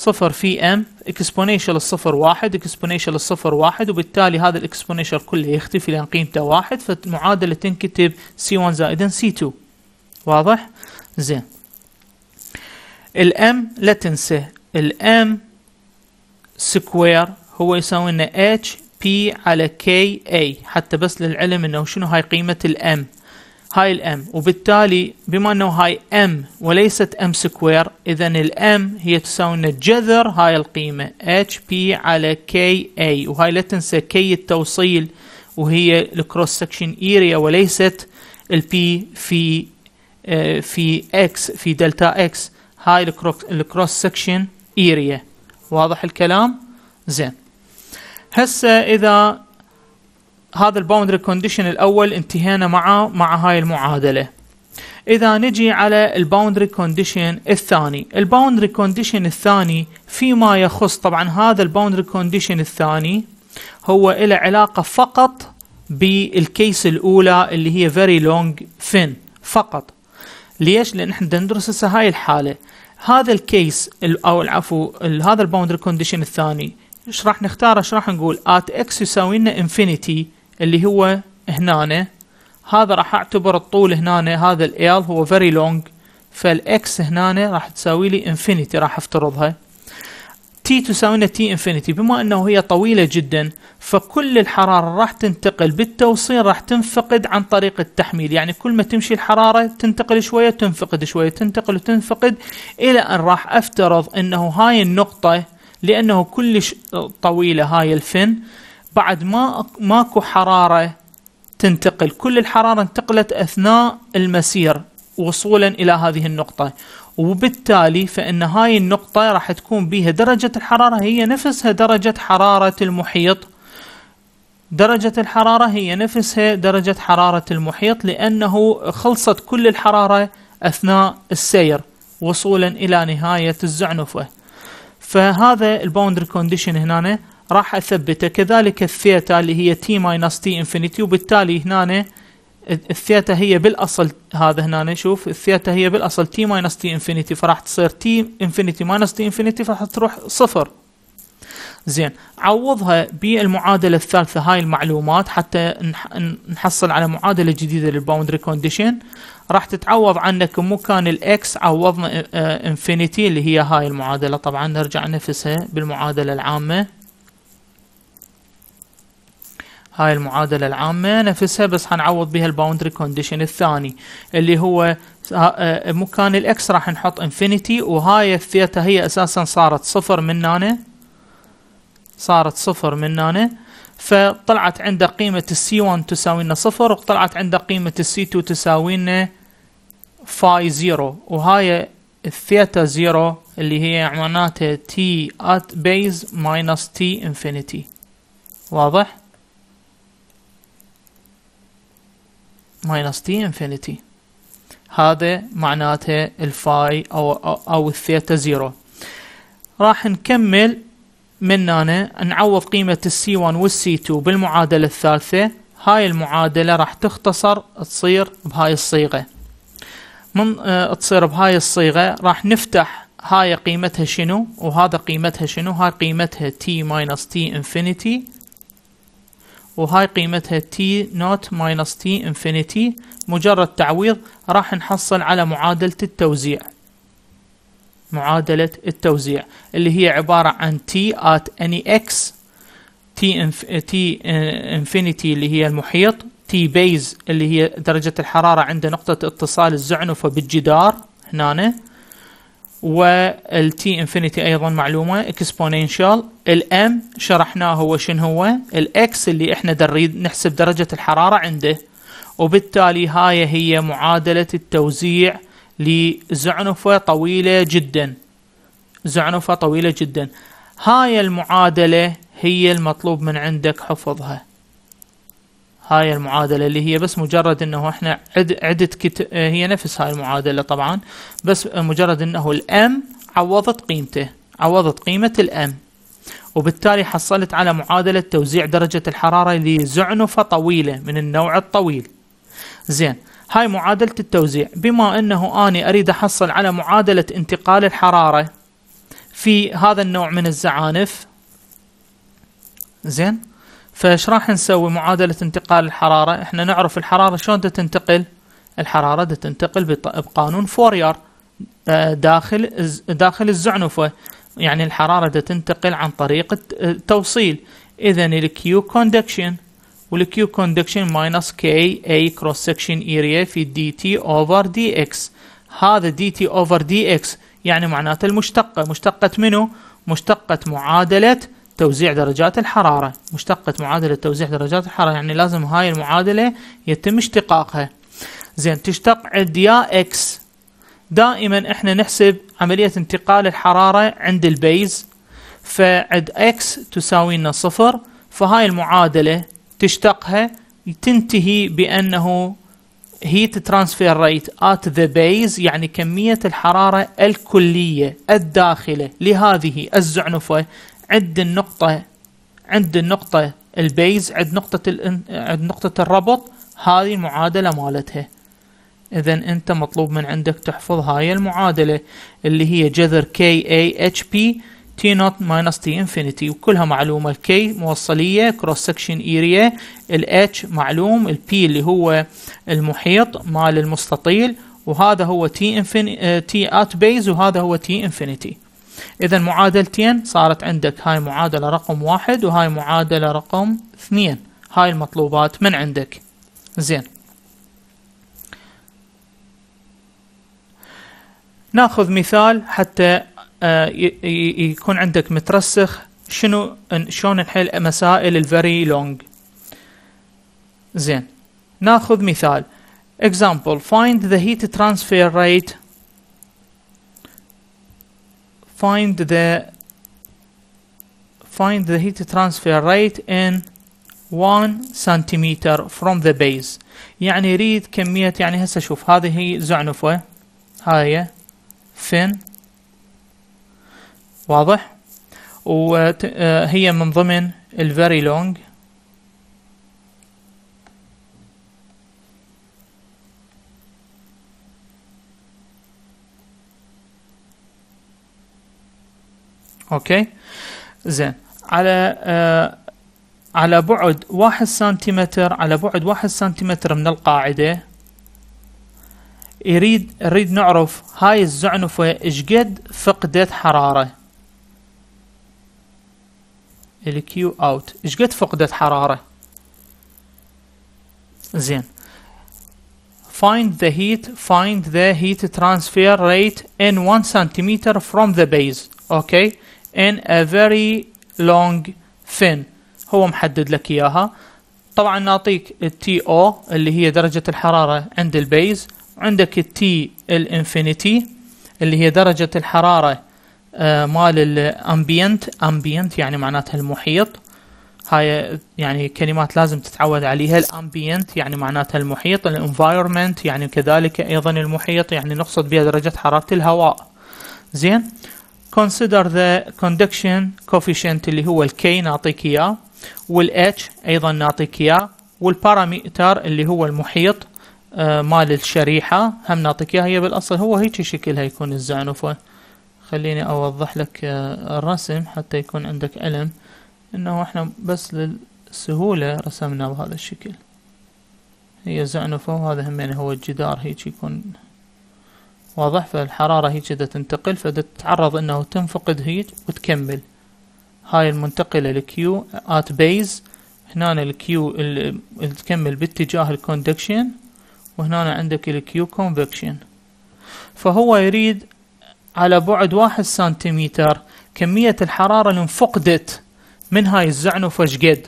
صفر في ام اكسبوننشال الصفر واحد اكسبوننشال الصفر واحد وبالتالي هذا الاكسبوننشال كله يختفي لان قيمته واحد فالمعادله تنكتب سي 1 زائدا سي 2 واضح؟ زين الام لا تنسى الام سكوير هو يساوي لنا اتش بي على كي اي حتى بس للعلم انه شنو هاي قيمه الام هاي الام وبالتالي بما انه هاي ام وليست ام سكوير اذا الام هي تساوي لنا جذر هاي القيمه اتش بي على كي اي وهاي لا تنسى كي التوصيل وهي الكروس سكشن اريا وليست البي في آه، في اكس في دلتا اكس هاي الكروس سكشن اريا واضح الكلام زين هسه اذا هذا الباوندري كونديشن الاول انتهينا معه مع هاي المعادله اذا نجي على الباوندري كونديشن الثاني الباوندري كونديشن الثاني فيما يخص طبعا هذا الباوندري كونديشن الثاني هو له علاقه فقط بالكيس الاولى اللي هي فيري لونج فين فقط ليش لان احنا ندرس هسه هاي الحاله هذا الكيس او العفو هذا الباوندري كونديشن الثاني ايش راح نختاره ايش راح نقول ات اكس يساوي لنا انفينيتي اللي هو هنا هذا راح اعتبر الطول هنا هذا ال هو very long فالاكس هنا راح تساوي لي انفينيتي راح افترضها تي تساوينا تي انفينيتي بما انه هي طويلة جدا فكل الحرارة راح تنتقل بالتوصيل راح تنفقد عن طريق التحميل يعني كل ما تمشي الحرارة تنتقل شوية تنفقد شوية تنتقل وتنفقد الى ان راح افترض انه هاي النقطة لانه كلش طويلة هاي الفن بعد ما ماكو حرارة تنتقل كل الحرارة انتقلت أثناء المسير وصولا إلى هذه النقطة وبالتالي فإن هاي النقطة راح تكون بها درجة الحرارة هي نفسها درجة حرارة المحيط درجة الحرارة هي نفسها درجة حرارة المحيط لأنه خلصت كل الحرارة أثناء السير وصولا إلى نهاية الزعنفة فهذا الباوندري كونديشن هنا راح اثبته كذلك الثيتا اللي هي تي ماينس تي انفينيتي وبالتالي هنا الثيتا هي بالاصل هذا هنا شوف الثيتا هي بالاصل تي ماينس تي انفينيتي فراح تصير تي انفينيتي ماينس تي انفينيتي فراح تروح صفر زين عوضها بالمعادله الثالثه هاي المعلومات حتى نحصل على معادله جديده للباوندري كونديشن راح تتعوض عنك مكان الاكس عوضنا انفينيتي آه، اللي هي هاي المعادله طبعا نرجع نفسها بالمعادله العامه هاي المعادلة العامة نفسها بس حنعوض بها الباوندري كونديشن الثاني اللي هو آه، آه، مكان الاكس راح نحط انفينيتي وهاي الثيتا هي اساسا صارت صفر من هنا صارت صفر من هنا فطلعت عنده قيمة السي 1 تساوي لنا صفر وطلعت عنده قيمة السي 2 تساوي لنا فاي زيرو وهاي الثيتا زيرو اللي هي معناتها تي ات بيز ماينس تي انفينيتي واضح؟ minus t infinity هذا معناته الفاي أو, أو, الثيتا زيرو راح نكمل من هنا نعوض قيمة السي 1 والسي 2 بالمعادلة الثالثة هاي المعادلة راح تختصر تصير بهاي الصيغة من آه، تصير بهاي الصيغة راح نفتح هاي قيمتها شنو وهذا قيمتها شنو هاي قيمتها تي ماينس تي انفينيتي وهاي قيمتها t نوت ماينس t infinity مجرد تعويض راح نحصل على معادلة التوزيع معادلة التوزيع اللي هي عبارة عن t at any x t, inf t uh, infinity اللي هي المحيط t base اللي هي درجة الحرارة عند نقطة اتصال الزعنفة بالجدار هنا والتي انفينيتي ايضا معلومه اكسبوننشال الام شرحناه هو شنو هو الاكس اللي احنا نريد نحسب درجه الحراره عنده وبالتالي هاي هي معادله التوزيع لزعنفه طويله جدا زعنفه طويله جدا هاي المعادله هي المطلوب من عندك حفظها هاي المعادله اللي هي بس مجرد انه احنا عد عده كت... هي نفس هاي المعادله طبعا بس مجرد انه الام عوضت قيمته عوضت قيمه الام وبالتالي حصلت على معادله توزيع درجه الحراره لزعنفه طويله من النوع الطويل زين هاي معادله التوزيع بما انه اني اريد احصل على معادله انتقال الحراره في هذا النوع من الزعانف زين فايش راح نسوي معادلة انتقال الحرارة احنا نعرف الحرارة شلون تنتقل الحرارة تنتقل بقانون فوريار آه، داخل داخل الزعنفة يعني الحرارة تنتقل عن طريق التوصيل اذا الكيو كوندكشن والكيو كوندكشن ماينس كي اي كروس سكشن اريا في دي تي اوفر دي اكس هذا دي تي اوفر دي اكس يعني معناته المشتقة مشتقة منه مشتقة معادلة توزيع درجات الحرارة مشتقة معادلة توزيع درجات الحرارة يعني لازم هاي المعادلة يتم اشتقاقها زين تشتق عند يا اكس دائما احنا نحسب عملية انتقال الحرارة عند البيز فعد اكس تساوي لنا صفر فهاي المعادلة تشتقها تنتهي بأنه heat transfer rate at the base يعني كمية الحرارة الكلية الداخلة لهذه الزعنفة عد النقطة عند النقطة البيز عند نقطة عند نقطة الربط هذه المعادلة مالتها اذا انت مطلوب من عندك تحفظ هاي المعادلة اللي هي جذر p تي نوت minus تي infinity وكلها معلومة k موصلية كروس سكشن ال h معلوم ال p اللي هو المحيط مال المستطيل وهذا هو تي infinity t ات آه، بيز وهذا هو تي infinity إذا معادلتين صارت عندك هاي معادلة رقم واحد وهاي معادلة رقم اثنين هاي المطلوبات من عندك زين ناخذ مثال حتى آه، يكون عندك مترسخ شنو شلون نحل مسائل الفيري لونج زين ناخذ مثال example find the heat transfer rate find the find the heat transfer rate in 1 centimeter from the base يعني ريد كمية يعني هسه شوف هذه هي زعنفة هاي فين واضح وهي آه، من ضمن الفيري لونج اوكي زين على آه على بعد واحد سنتيمتر على بعد واحد سنتيمتر من القاعدة يريد نريد نعرف هاي الزعنفة ايش قد فقدت حرارة الكيو اوت قد فقدت حرارة زين find the heat find the heat transfer rate in 1 centimeter from the base اوكي okay. in a very long fin هو محدد لك إياها طبعا نعطيك التي او اللي هي درجة الحرارة عند البيز عندك التي الانفينيتي اللي هي درجة الحرارة آه، مال الامبيانت امبيانت يعني معناتها المحيط هاي يعني كلمات لازم تتعود عليها الامبيانت يعني معناتها المحيط الانفايرمنت يعني كذلك ايضا المحيط يعني نقصد بها درجة حرارة الهواء زين consider the conduction coefficient اللي هو ال K نعطيك إياه وال H أيضا نعطيك إياه والبارامتر اللي هو المحيط آه مال الشريحة هم نعطيك إياه هي بالأصل هو هيك شكلها يكون الزعنفة خليني أوضح لك آه الرسم حتى يكون عندك علم إنه إحنا بس للسهولة رسمنا بهذا الشكل هي زعنفة وهذا همين هو الجدار هيك يكون واضح فالحرارة هي كذا تنتقل فتتعرض انه تنفقد هيج وتكمل هاي المنتقلة الكيو ات بيز هنا الكيو اللي تكمل باتجاه الكوندكشن وهنا عندك الكيو كونفكشن فهو يريد على بعد واحد سنتيمتر كمية الحرارة اللي انفقدت من هاي الزعنفة شقد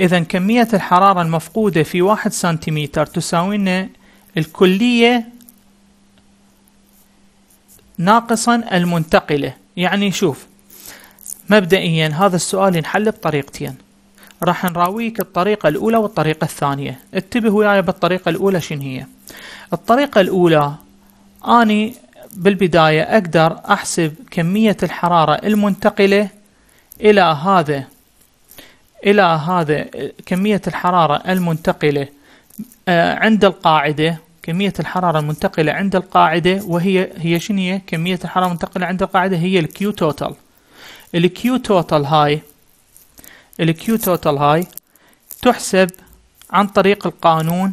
إذا كمية الحرارة المفقودة في واحد سنتيمتر تساوينا الكلية ناقصا المنتقلة يعني شوف مبدئيا هذا السؤال ينحل بطريقتين راح نراويك الطريقة الأولى والطريقة الثانية انتبه وياي بالطريقة الأولى شنو هي الطريقة الأولى أني بالبداية أقدر أحسب كمية الحرارة المنتقلة إلى هذا إلى هذا كمية الحرارة المنتقلة آه، عند القاعدة كمية الحرارة المنتقلة عند القاعدة وهي هي شنية كمية الحرارة المنتقلة عند القاعدة هي الكيو توتال الكيو توتال هاي الكيو توتال هاي تحسب عن طريق القانون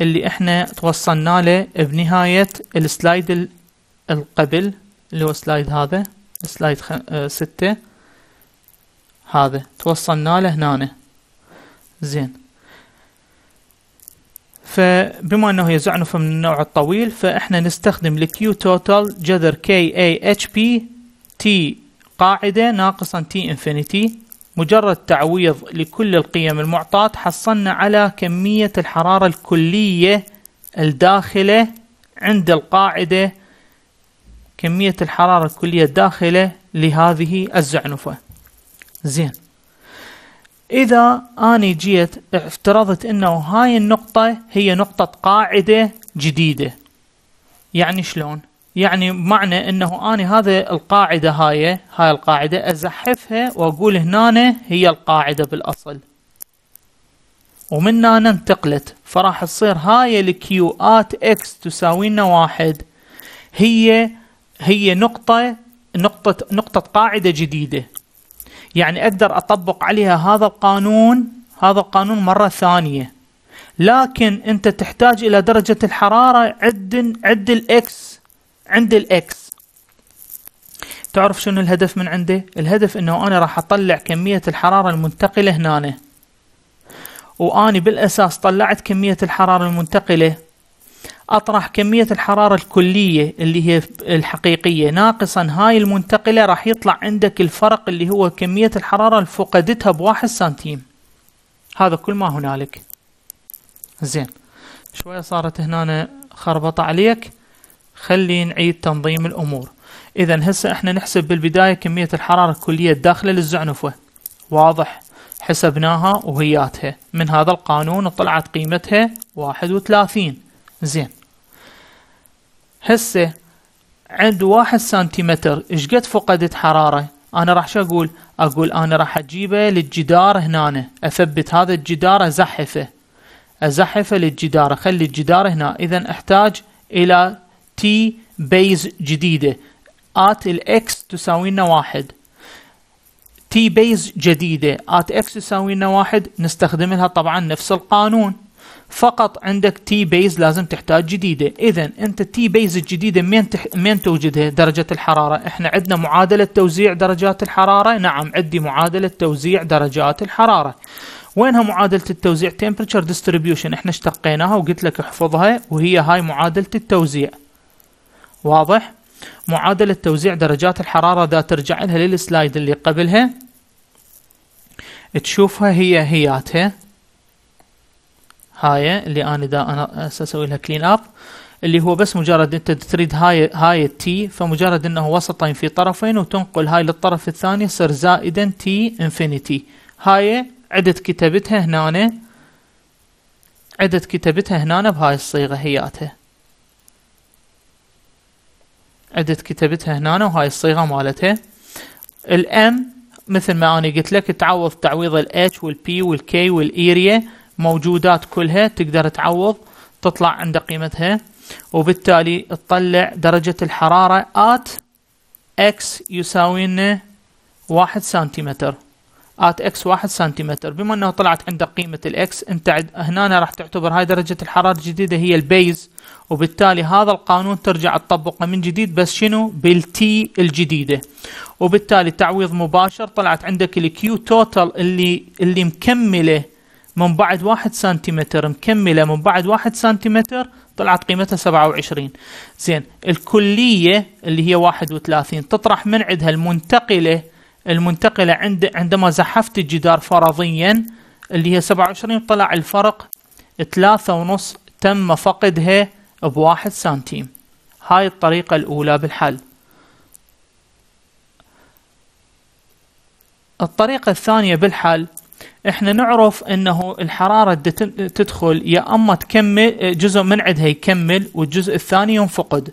اللي احنا توصلنا له بنهاية السلايد القبل اللي هو سلايد هذا سلايد آه، ستة هذا توصلنا له هنا زين فبما انه هي زعنفة من النوع الطويل فاحنا نستخدم الكيو توتال جذر كي اي اتش بي تي قاعدة ناقصا تي انفينيتي مجرد تعويض لكل القيم المعطاة حصلنا على كمية الحرارة الكلية الداخلة عند القاعدة كمية الحرارة الكلية الداخلة لهذه الزعنفة زين إذا أنا جيت افترضت أنه هاي النقطة هي نقطة قاعدة جديدة يعني شلون؟ يعني بمعنى أنه أنا هذا القاعدة هاي هاي القاعدة أزحفها وأقول هنا هي القاعدة بالأصل ومن هنا انتقلت فراح تصير هاي الكيو آت إكس تساوي لنا واحد هي هي نقطة نقطة نقطة قاعدة جديدة يعني أقدر أطبق عليها هذا القانون هذا القانون مرة ثانية لكن أنت تحتاج إلى درجة الحرارة عد عد الإكس عند الإكس تعرف شنو الهدف من عنده؟ الهدف أنه أنا راح أطلع كمية الحرارة المنتقلة هنا وأني بالأساس طلعت كمية الحرارة المنتقلة أطرح كمية الحرارة الكلية اللي هي الحقيقية ناقصا هاي المنتقلة راح يطلع عندك الفرق اللي هو كمية الحرارة اللي فقدتها بواحد سنتيم هذا كل ما هنالك زين شوية صارت هنا خربطة عليك خلي نعيد تنظيم الأمور إذا هسه احنا نحسب بالبداية كمية الحرارة الكلية الداخلة للزعنفة واضح حسبناها وهياتها من هذا القانون طلعت قيمتها واحد وثلاثين زين هسه عند واحد سنتيمتر ايش قد فقدت حرارة انا راح شو اقول اقول انا راح اجيبه للجدار هنا اثبت هذا الجدار ازحفه ازحفه للجدار اخلي الجدار هنا اذا احتاج الى تي بيز جديدة ات الاكس تساوي لنا واحد تي بيز جديدة ات اكس تساوي لنا واحد نستخدم لها طبعا نفس القانون فقط عندك تي بيز لازم تحتاج جديدة إذا أنت التي بيز الجديدة مين, تح... مين توجدها درجة الحرارة إحنا عندنا معادلة توزيع درجات الحرارة نعم عندي معادلة توزيع درجات الحرارة وينها معادلة التوزيع temperature distribution احنا اشتقيناها وقلت لك احفظها وهي هاي معادلة التوزيع واضح معادلة توزيع درجات الحرارة اذا ترجع لها للسلايد اللي قبلها تشوفها هي هياتها هاي اللي انا دا انا اسوي لها كلين اب اللي هو بس مجرد انت تريد هاي هاي التي فمجرد انه وسطين في طرفين وتنقل هاي للطرف الثاني يصير زائدا تي انفينيتي هاي عدد كتبتها هنا عدد كتبتها هنا بهاي الصيغة هياتها عدد كتبتها هنا وهاي الصيغة مالتها الام مثل ما انا قلت لك تعوض تعويض الاتش والبي والكي والاريا موجودات كلها تقدر تعوض تطلع عند قيمتها وبالتالي تطلع درجة الحرارة at x يساوي لنا واحد سنتيمتر at x واحد سنتيمتر بما انه طلعت عندك قيمة x انت هنا راح تعتبر هاي درجة الحرارة الجديدة هي البيز وبالتالي هذا القانون ترجع تطبقه من جديد بس شنو بالتي الجديدة وبالتالي تعويض مباشر طلعت عندك الكيو توتال اللي اللي مكمله من بعد واحد سنتيمتر مكملة من بعد واحد سنتيمتر طلعت قيمتها 27 زين الكلية اللي هي 31 تطرح من عندها المنتقلة المنتقلة عند عندما زحفت الجدار فرضيا اللي هي 27 طلع الفرق 3.5 تم فقدها بواحد سنتيم هاي الطريقة الأولى بالحل الطريقة الثانية بالحل احنا نعرف انه الحراره تدخل يا اما تكمل جزء من عندها يكمل والجزء الثاني ينفقد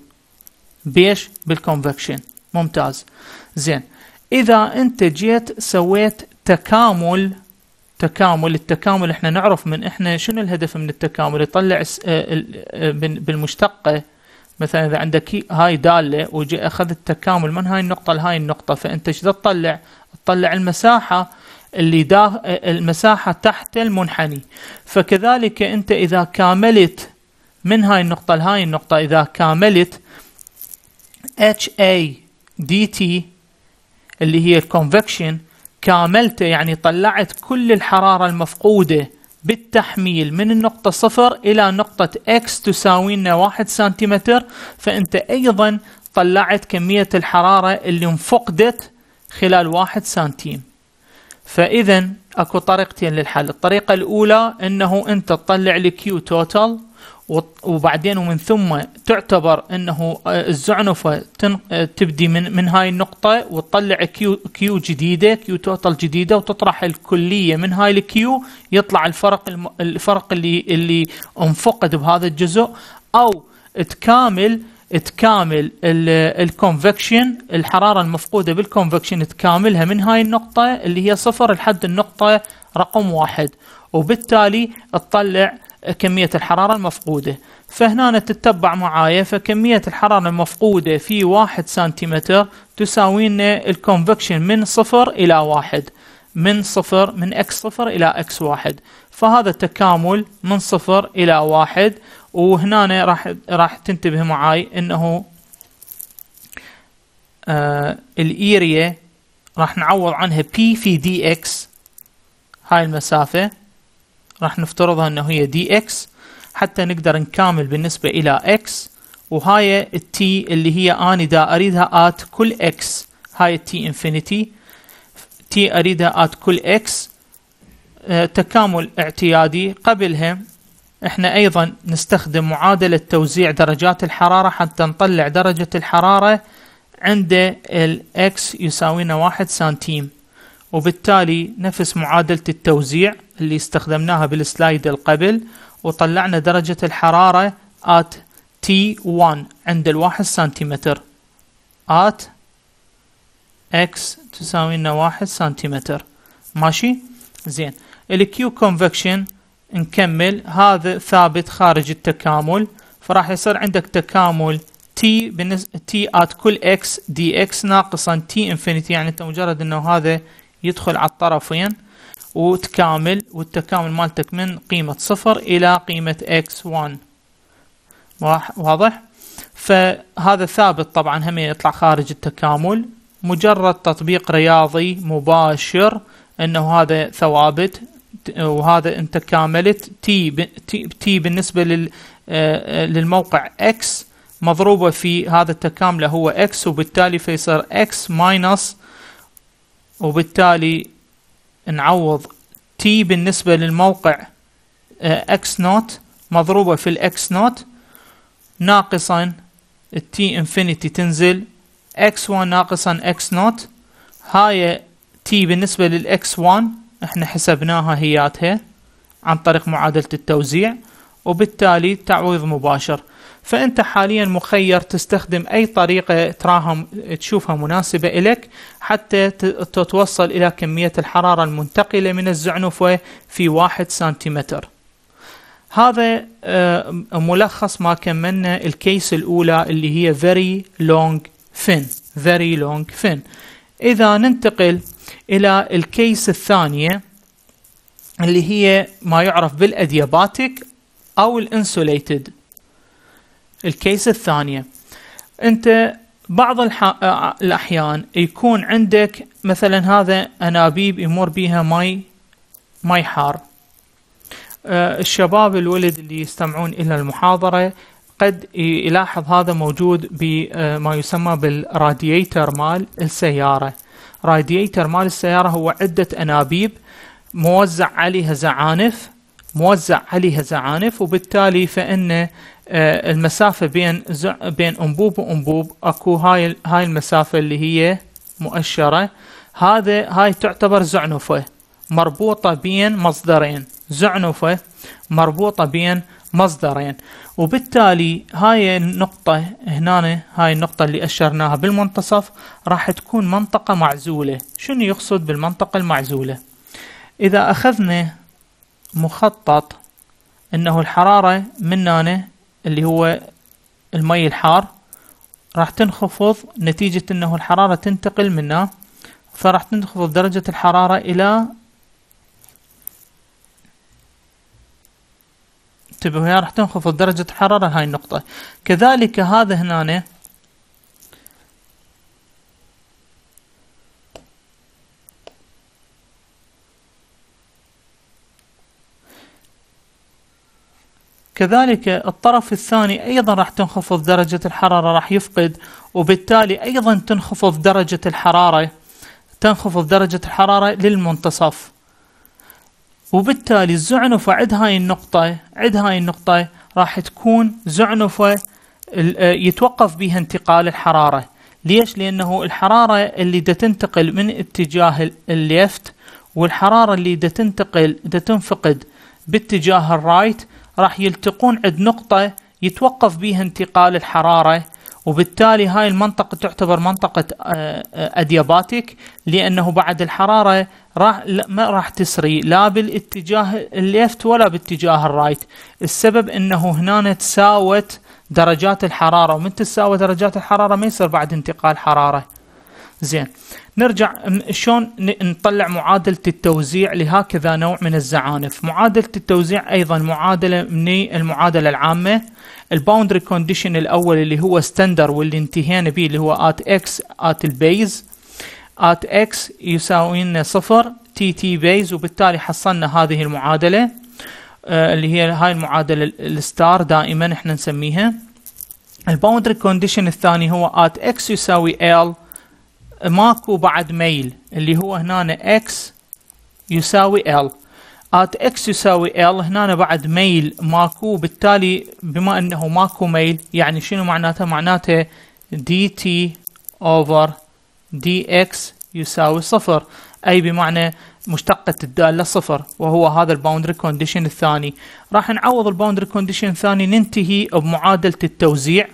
بيش بالكونفكشن ممتاز زين اذا انت جيت سويت تكامل تكامل التكامل احنا نعرف من احنا شنو الهدف من التكامل يطلع آه، آه، بالمشتقه مثلا اذا عندك هاي داله وجي اخذت تكامل من هاي النقطه لهاي النقطه فانت ايش تطلع تطلع المساحه اللي داه المساحة تحت المنحني فكذلك أنت إذا كاملت من هاي النقطة لهاي النقطة إذا كاملت HA DT اللي هي الكونفكشن كاملته يعني طلعت كل الحرارة المفقودة بالتحميل من النقطة صفر إلى نقطة X تساوينا واحد سنتيمتر فأنت أيضا طلعت كمية الحرارة اللي انفقدت خلال واحد سنتيمتر فإذا أكو طريقتين للحل الطريقة الأولى أنه أنت تطلع الكيو توتال وبعدين ومن ثم تعتبر أنه آه، الزعنفة آه، تبدي من, من هاي النقطة وتطلع كيو, كيو جديدة كيو توتال جديدة وتطرح الكلية من هاي الكيو يطلع الفرق الفرق اللي اللي انفقد بهذا الجزء أو تكامل تكامل الكونفكشن الحرارة المفقودة بالكونفكشن تكاملها من هاي النقطة اللي هي صفر لحد النقطة رقم واحد وبالتالي تطلع كمية الحرارة المفقودة فهنا تتبع معايا فكمية الحرارة المفقودة في واحد سنتيمتر تساوي لنا الكونفكشن من صفر إلى واحد من صفر من اكس صفر إلى اكس واحد فهذا التكامل من صفر إلى واحد وهنا راح راح تنتبه معاي انه آه الاريا راح نعوض عنها بي في دي اكس هاي المسافة راح نفترضها انه هي دي اكس حتى نقدر نكامل بالنسبة الى اكس وهاي التي اللي هي اني دا اريدها ات كل اكس هاي التي انفينيتي تي اريدها ات كل اكس آه تكامل اعتيادي قبلها احنا ايضا نستخدم معادلة توزيع درجات الحرارة حتى نطلع درجة الحرارة عند ال X يساوينا واحد سنتيم وبالتالي نفس معادلة التوزيع اللي استخدمناها بالسلايد القبل وطلعنا درجة الحرارة at T1 عند الواحد سنتيمتر at X تساوينا واحد سنتيمتر ماشي زين الكيو كونفكشن نكمل هذا ثابت خارج التكامل فراح يصير عندك تكامل t بالنسبة t at كل x dx ناقصا t infinity يعني انت مجرد انه هذا يدخل على الطرفين وتكامل والتكامل مالتك من قيمة صفر الى قيمة x1 واضح؟ فهذا ثابت طبعا هم يطلع خارج التكامل مجرد تطبيق رياضي مباشر انه هذا ثوابت وهذا انت كاملت تي تي بالنسبه لل آه، آه، للموقع اكس مضروبه في هذا التكامله هو اكس وبالتالي فيصير اكس ماينس وبالتالي نعوض تي بالنسبه للموقع اكس آه، نوت مضروبه في الاكس نوت ناقصا التي انفينيتي تنزل اكس 1 ناقصا اكس نوت هاي تي بالنسبه للاكس 1 احنا حسبناها هياتها عن طريق معادلة التوزيع وبالتالي تعويض مباشر فانت حاليا مخير تستخدم اي طريقة تراها تشوفها مناسبة لك حتى تتوصل الى كمية الحرارة المنتقلة من الزعنفة في واحد سنتيمتر هذا آه، ملخص ما كملنا الكيس الاولى اللي هي very long fin very long fin اذا ننتقل إلى الكيس الثانية اللي هي ما يعرف بالأدياباتيك أو الإنسوليتد الكيس الثانية أنت بعض الأحيان يكون عندك مثلا هذا أنابيب يمر بيها ماي ماي حار أه، الشباب الولد اللي يستمعون إلى المحاضرة قد يلاحظ هذا موجود بما أه، يسمى بالراديتر مال السيارة رادييتر مال السيارة هو عدة أنابيب موزع عليها زعانف موزع عليها زعانف وبالتالي فإن آه، المسافة بين بين أنبوب وأنبوب أكو هاي هاي المسافة اللي هي مؤشرة هذا هاي تعتبر زعنفة مربوطة بين مصدرين زعنفة مربوطة بين مصدرين وبالتالي هاي النقطة هنا هاي النقطة اللي أشرناها بالمنتصف راح تكون منطقة معزولة شنو يقصد بالمنطقة المعزولة إذا أخذنا مخطط أنه الحرارة من هنا اللي هو المي الحار راح تنخفض نتيجة أنه الحرارة تنتقل منه فراح تنخفض درجة الحرارة إلى ترتب هي راح تنخفض درجة الحرارة هاي النقطة كذلك هذا هنا كذلك الطرف الثاني أيضا راح تنخفض درجة الحرارة راح يفقد وبالتالي أيضا تنخفض درجة الحرارة تنخفض درجة الحرارة للمنتصف وبالتالي الزعنفة عد هاي النقطة عد هاي النقطة راح تكون زعنفة آه، يتوقف بها انتقال الحرارة ليش؟ لأنه الحرارة اللي دا تنتقل من اتجاه الليفت والحرارة اللي دا تنتقل دا تنفقد باتجاه الرايت راح يلتقون عند نقطة يتوقف بها انتقال الحرارة وبالتالي هاي المنطقة تعتبر منطقة آه، آه، أدياباتيك لأنه بعد الحرارة راح ما راح تسري لا بالاتجاه الليفت ولا باتجاه الرايت السبب أنه هنا تساوت درجات الحرارة ومن تساوى درجات الحرارة ما يصير بعد انتقال حرارة زين نرجع شلون نطلع معادله التوزيع لهكذا نوع من الزعانف معادله التوزيع ايضا معادله من المعادله العامه الباوندري كونديشن الاول اللي هو ستاندر واللي انتهينا به اللي هو ات اكس ات البيز ات اكس يساوي لنا صفر تي تي بيز وبالتالي حصلنا هذه المعادله آه، اللي هي هاي المعادله الستار دائما احنا نسميها الباوندري كونديشن الثاني هو ات اكس يساوي ال ماكو بعد ميل اللي هو هنا x يساوي l ات x يساوي l هنا بعد ميل ماكو بالتالي بما انه ماكو ميل يعني شنو معناته معناته دي over dx يساوي صفر اي بمعنى مشتقة الدالة صفر وهو هذا الباوندري كونديشن الثاني راح نعوض الباوندري كونديشن الثاني ننتهي بمعادلة التوزيع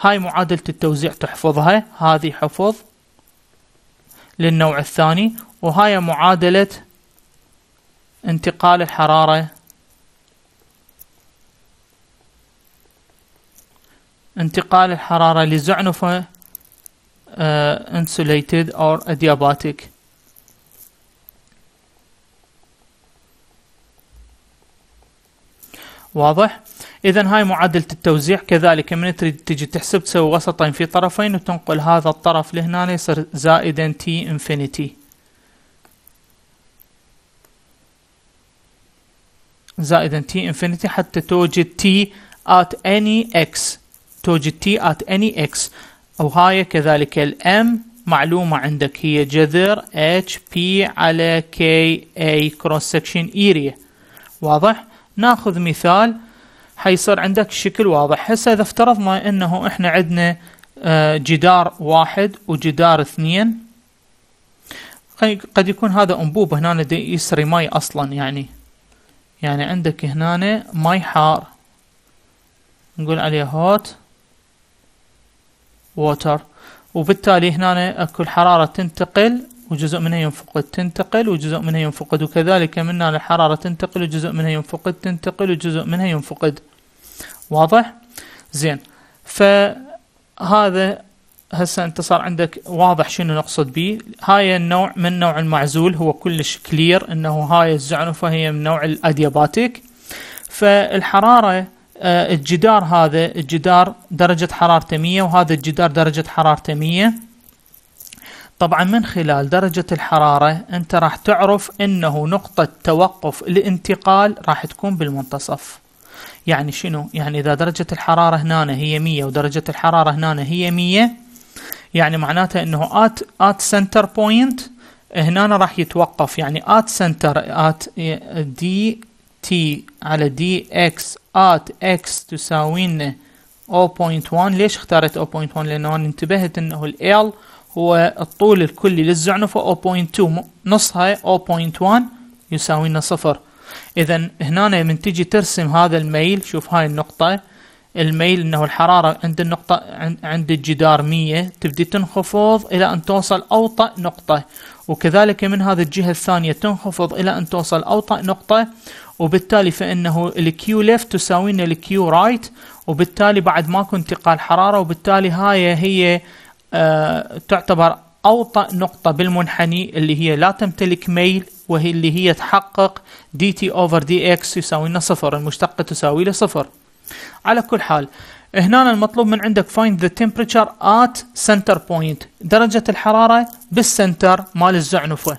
هاي معادلة التوزيع تحفظها هذه حفظ للنوع الثاني وهاي معادلة انتقال الحرارة انتقال الحرارة لزعنفة آه، انسوليتد insulated or adiabatic واضح إذا هاي معادلة التوزيع كذلك من تريد تجي تحسب تسوي وسطين في طرفين وتنقل هذا الطرف لهنا يصير زائدا تي انفينيتي زائدا تي انفينيتي حتى توجد تي ات اني اكس توجد t at any x وهاي كذلك الام معلومة عندك هي جذر p على KA cross section area واضح؟ ناخذ مثال حيصير عندك شكل واضح هسه اذا افترضنا انه احنا عندنا آه، جدار واحد وجدار اثنين قد يكون هذا انبوب هنا يسري ماي اصلا يعني يعني عندك هنا ماي حار نقول عليه هوت ووتر وبالتالي هنا اكو الحرارة تنتقل وجزء منها ينفقد تنتقل وجزء منها ينفقد وكذلك من هنا الحرارة تنتقل وجزء منها ينفقد تنتقل وجزء منها ينفقد واضح؟ زين فهذا هسه انت صار عندك واضح شنو نقصد به هاي النوع من نوع المعزول هو كلش كلير انه هاي الزعنفة هي من نوع الادياباتيك فالحرارة آه، الجدار هذا الجدار درجة حرارته 100 وهذا الجدار درجة حرارته 100 طبعا من خلال درجة الحرارة انت راح تعرف انه نقطة توقف الانتقال راح تكون بالمنتصف يعني شنو يعني اذا درجة الحرارة هنا هي 100 ودرجة الحرارة هنا هي 100 يعني معناته انه ات ات سنتر بوينت هنا راح يتوقف يعني ات سنتر ات دي تي على دي اكس ات اكس تساوي 0.1 ليش اختارت 0.1 لانه انتبهت انه ال L هو الطول الكلي للزعنفة 0.2 نصها 0.1 يساوي لنا صفر اذا هنا من تجي ترسم هذا الميل شوف هاي النقطة الميل انه الحرارة عند النقطة عند الجدار 100 تبدي تنخفض الى ان توصل اوطأ نقطة وكذلك من هذه الجهة الثانية تنخفض الى ان توصل اوطأ نقطة وبالتالي فانه الكيو ليفت تساوينا الكيو رايت وبالتالي بعد ماكو انتقال حرارة وبالتالي هاي هي آه، تعتبر اوطى نقطة بالمنحني اللي هي لا تمتلك ميل وهي اللي هي تحقق دي تي اوفر دي اكس يساوي لنا صفر المشتقة تساوي له صفر على كل حال هنا المطلوب من عندك find the temperature at center point درجة الحرارة بالسنتر مال الزعنفة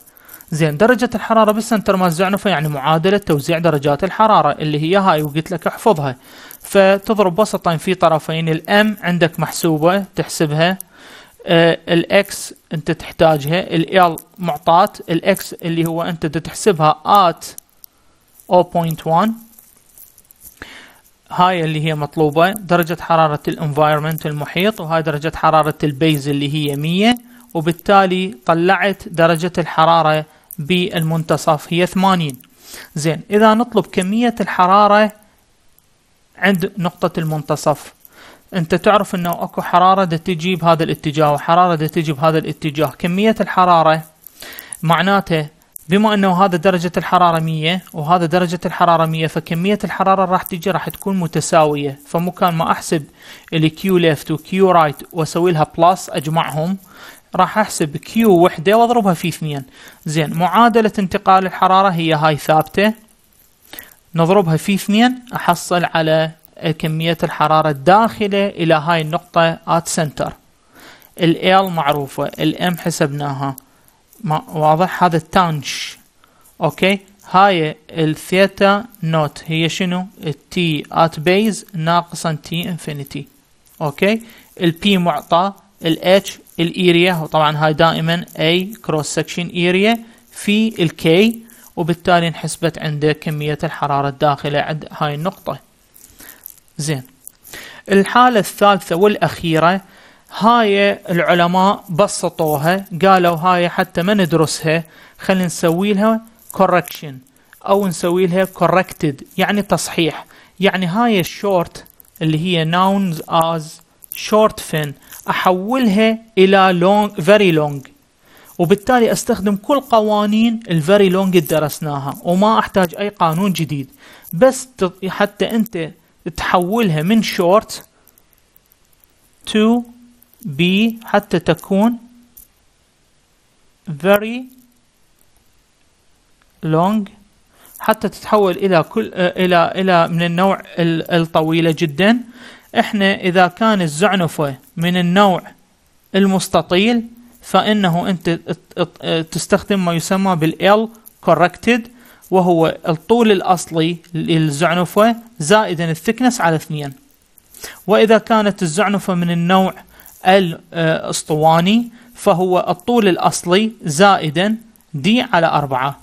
زين درجة الحرارة بالسنتر مال الزعنفة يعني معادلة توزيع درجات الحرارة اللي هي هاي وقلت لك احفظها فتضرب وسطين في طرفين الام عندك محسوبة تحسبها آه، الاكس انت تحتاجها ال معطات الاكس اللي هو انت تحسبها at 0.1 هاي اللي هي مطلوبة درجة حرارة الانفايرمنت المحيط وهاي درجة حرارة البيز اللي هي 100 وبالتالي طلعت درجة الحرارة بالمنتصف هي 80 زين إذا نطلب كمية الحرارة عند نقطة المنتصف انت تعرف انه اكو حرارة دا تجي بهذا الاتجاه وحرارة دا تجي بهذا الاتجاه كمية الحرارة معناته بما انه هذا درجة الحرارة 100 وهذا درجة الحرارة 100 فكمية الحرارة راح تجي راح تكون متساوية فمكان ما احسب left ليفت وكيو رايت واسوي لها بلس اجمعهم راح احسب كيو وحدة واضربها في اثنين زين معادلة انتقال الحرارة هي هاي ثابتة نضربها في اثنين احصل على كمية الحرارة الداخلة إلى هاي النقطة ات سنتر ال معروفة الام حسبناها واضح هذا التانش اوكي هاي الثيتا نوت هي شنو T ات بيز ناقصا تي انفينيتي اوكي P معطى الاتش الاريا وطبعا هاي دائما اي كروس سكشن اريا في K وبالتالي انحسبت عنده كمية الحرارة الداخلة عند هاي النقطة زين الحالة الثالثة والأخيرة هاي العلماء بسطوها قالوا هاي حتى ما ندرسها خلينا نسوي لها correction أو نسوي لها corrected يعني تصحيح يعني هاي الشورت اللي هي nouns as short fin أحولها إلى long very long وبالتالي استخدم كل قوانين الفيري لونج اللي درسناها وما احتاج اي قانون جديد بس حتى انت تحولها من شورت to be حتى تكون very long حتى تتحول إلى كل آه، إلى إلى من النوع الطويلة جدا احنا إذا كان الزعنفة من النوع المستطيل فإنه أنت تستخدم ما يسمى بالL corrected وهو الطول الأصلي للزعنفة زائدا الثكنس على اثنين وإذا كانت الزعنفة من النوع الاسطواني فهو الطول الأصلي زائدا دي على أربعة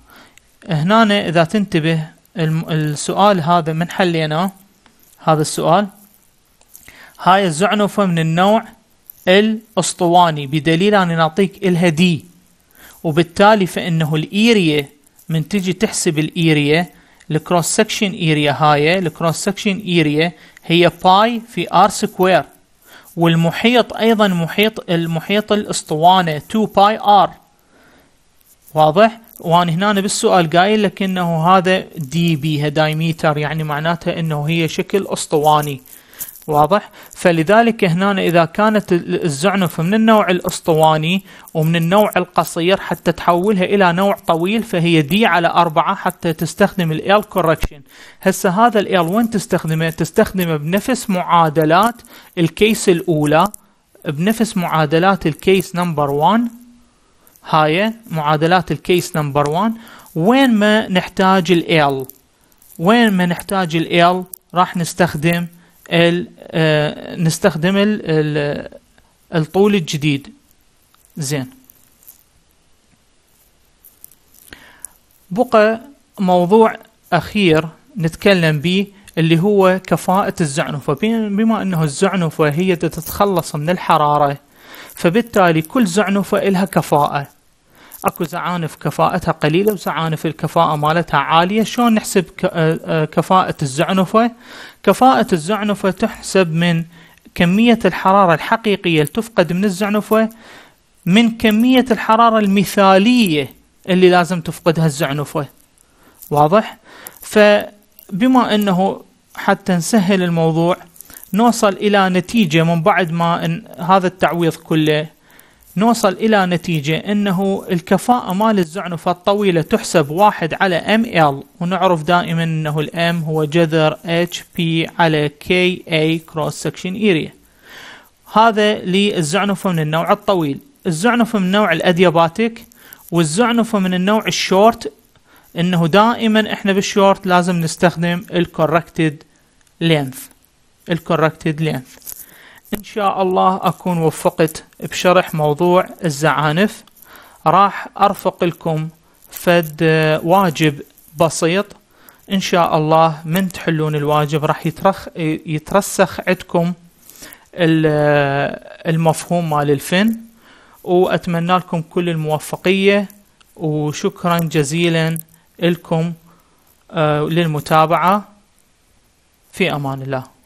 هنا إذا تنتبه السؤال هذا من حليناه هذا السؤال هاي الزعنفة من النوع الاسطواني بدليل أن نعطيك الها دي وبالتالي فإنه الإيريا من تجي تحسب الإيريا الكروس سكشن إيريا هاي الكروس سكشن إيريا هي باي في ار سكوير والمحيط أيضا محيط المحيط الأسطوانة 2 باي ار واضح وانا هنا بالسؤال قايل لك انه هذا دي بيها هدايميتر يعني معناتها انه هي شكل اسطواني واضح فلذلك هنا اذا كانت الزعنف من النوع الاسطواني ومن النوع القصير حتى تحولها الى نوع طويل فهي دي على أربعة حتى تستخدم ال كوركشن هسه هذا ال وين تستخدمه تستخدمه بنفس معادلات الكيس الاولى بنفس معادلات الكيس نمبر 1 هاي معادلات الكيس نمبر 1 وين ما نحتاج ال وين ما نحتاج ال راح نستخدم آه، نستخدم الطول الجديد زين بقى موضوع أخير نتكلم به اللي هو كفاءة الزعنفة بما أنه الزعنفة هي تتخلص من الحرارة فبالتالي كل زعنفة لها كفاءة اكو زعانف كفاءتها قليله وزعانف الكفاءه مالتها عاليه شلون نحسب آه، آه، كفاءه الزعنفه كفاءه الزعنفه تحسب من كميه الحراره الحقيقيه اللي تفقد من الزعنفه من كميه الحراره المثاليه اللي لازم تفقدها الزعنفه واضح فبما انه حتى نسهل الموضوع نوصل الى نتيجه من بعد ما هذا التعويض كله نوصل إلى نتيجة أنه الكفاءة مال الزعنفة الطويلة تحسب واحد على ام ال ونعرف دائما أنه الام هو جذر اتش بي على كي اي كروس سكشن اريا هذا للزعنفة من النوع الطويل الزعنفة من نوع الأدياباتيك والزعنفة من النوع الشورت انه دائما احنا بالشورت لازم نستخدم الكوركتد لينث الكوركتد لينث إن شاء الله أكون وفقت بشرح موضوع الزعانف راح أرفق لكم فد واجب بسيط إن شاء الله من تحلون الواجب راح يترخ يترسخ عندكم المفهوم مال الفن وأتمنى لكم كل الموفقية وشكرا جزيلا لكم آه، للمتابعة في أمان الله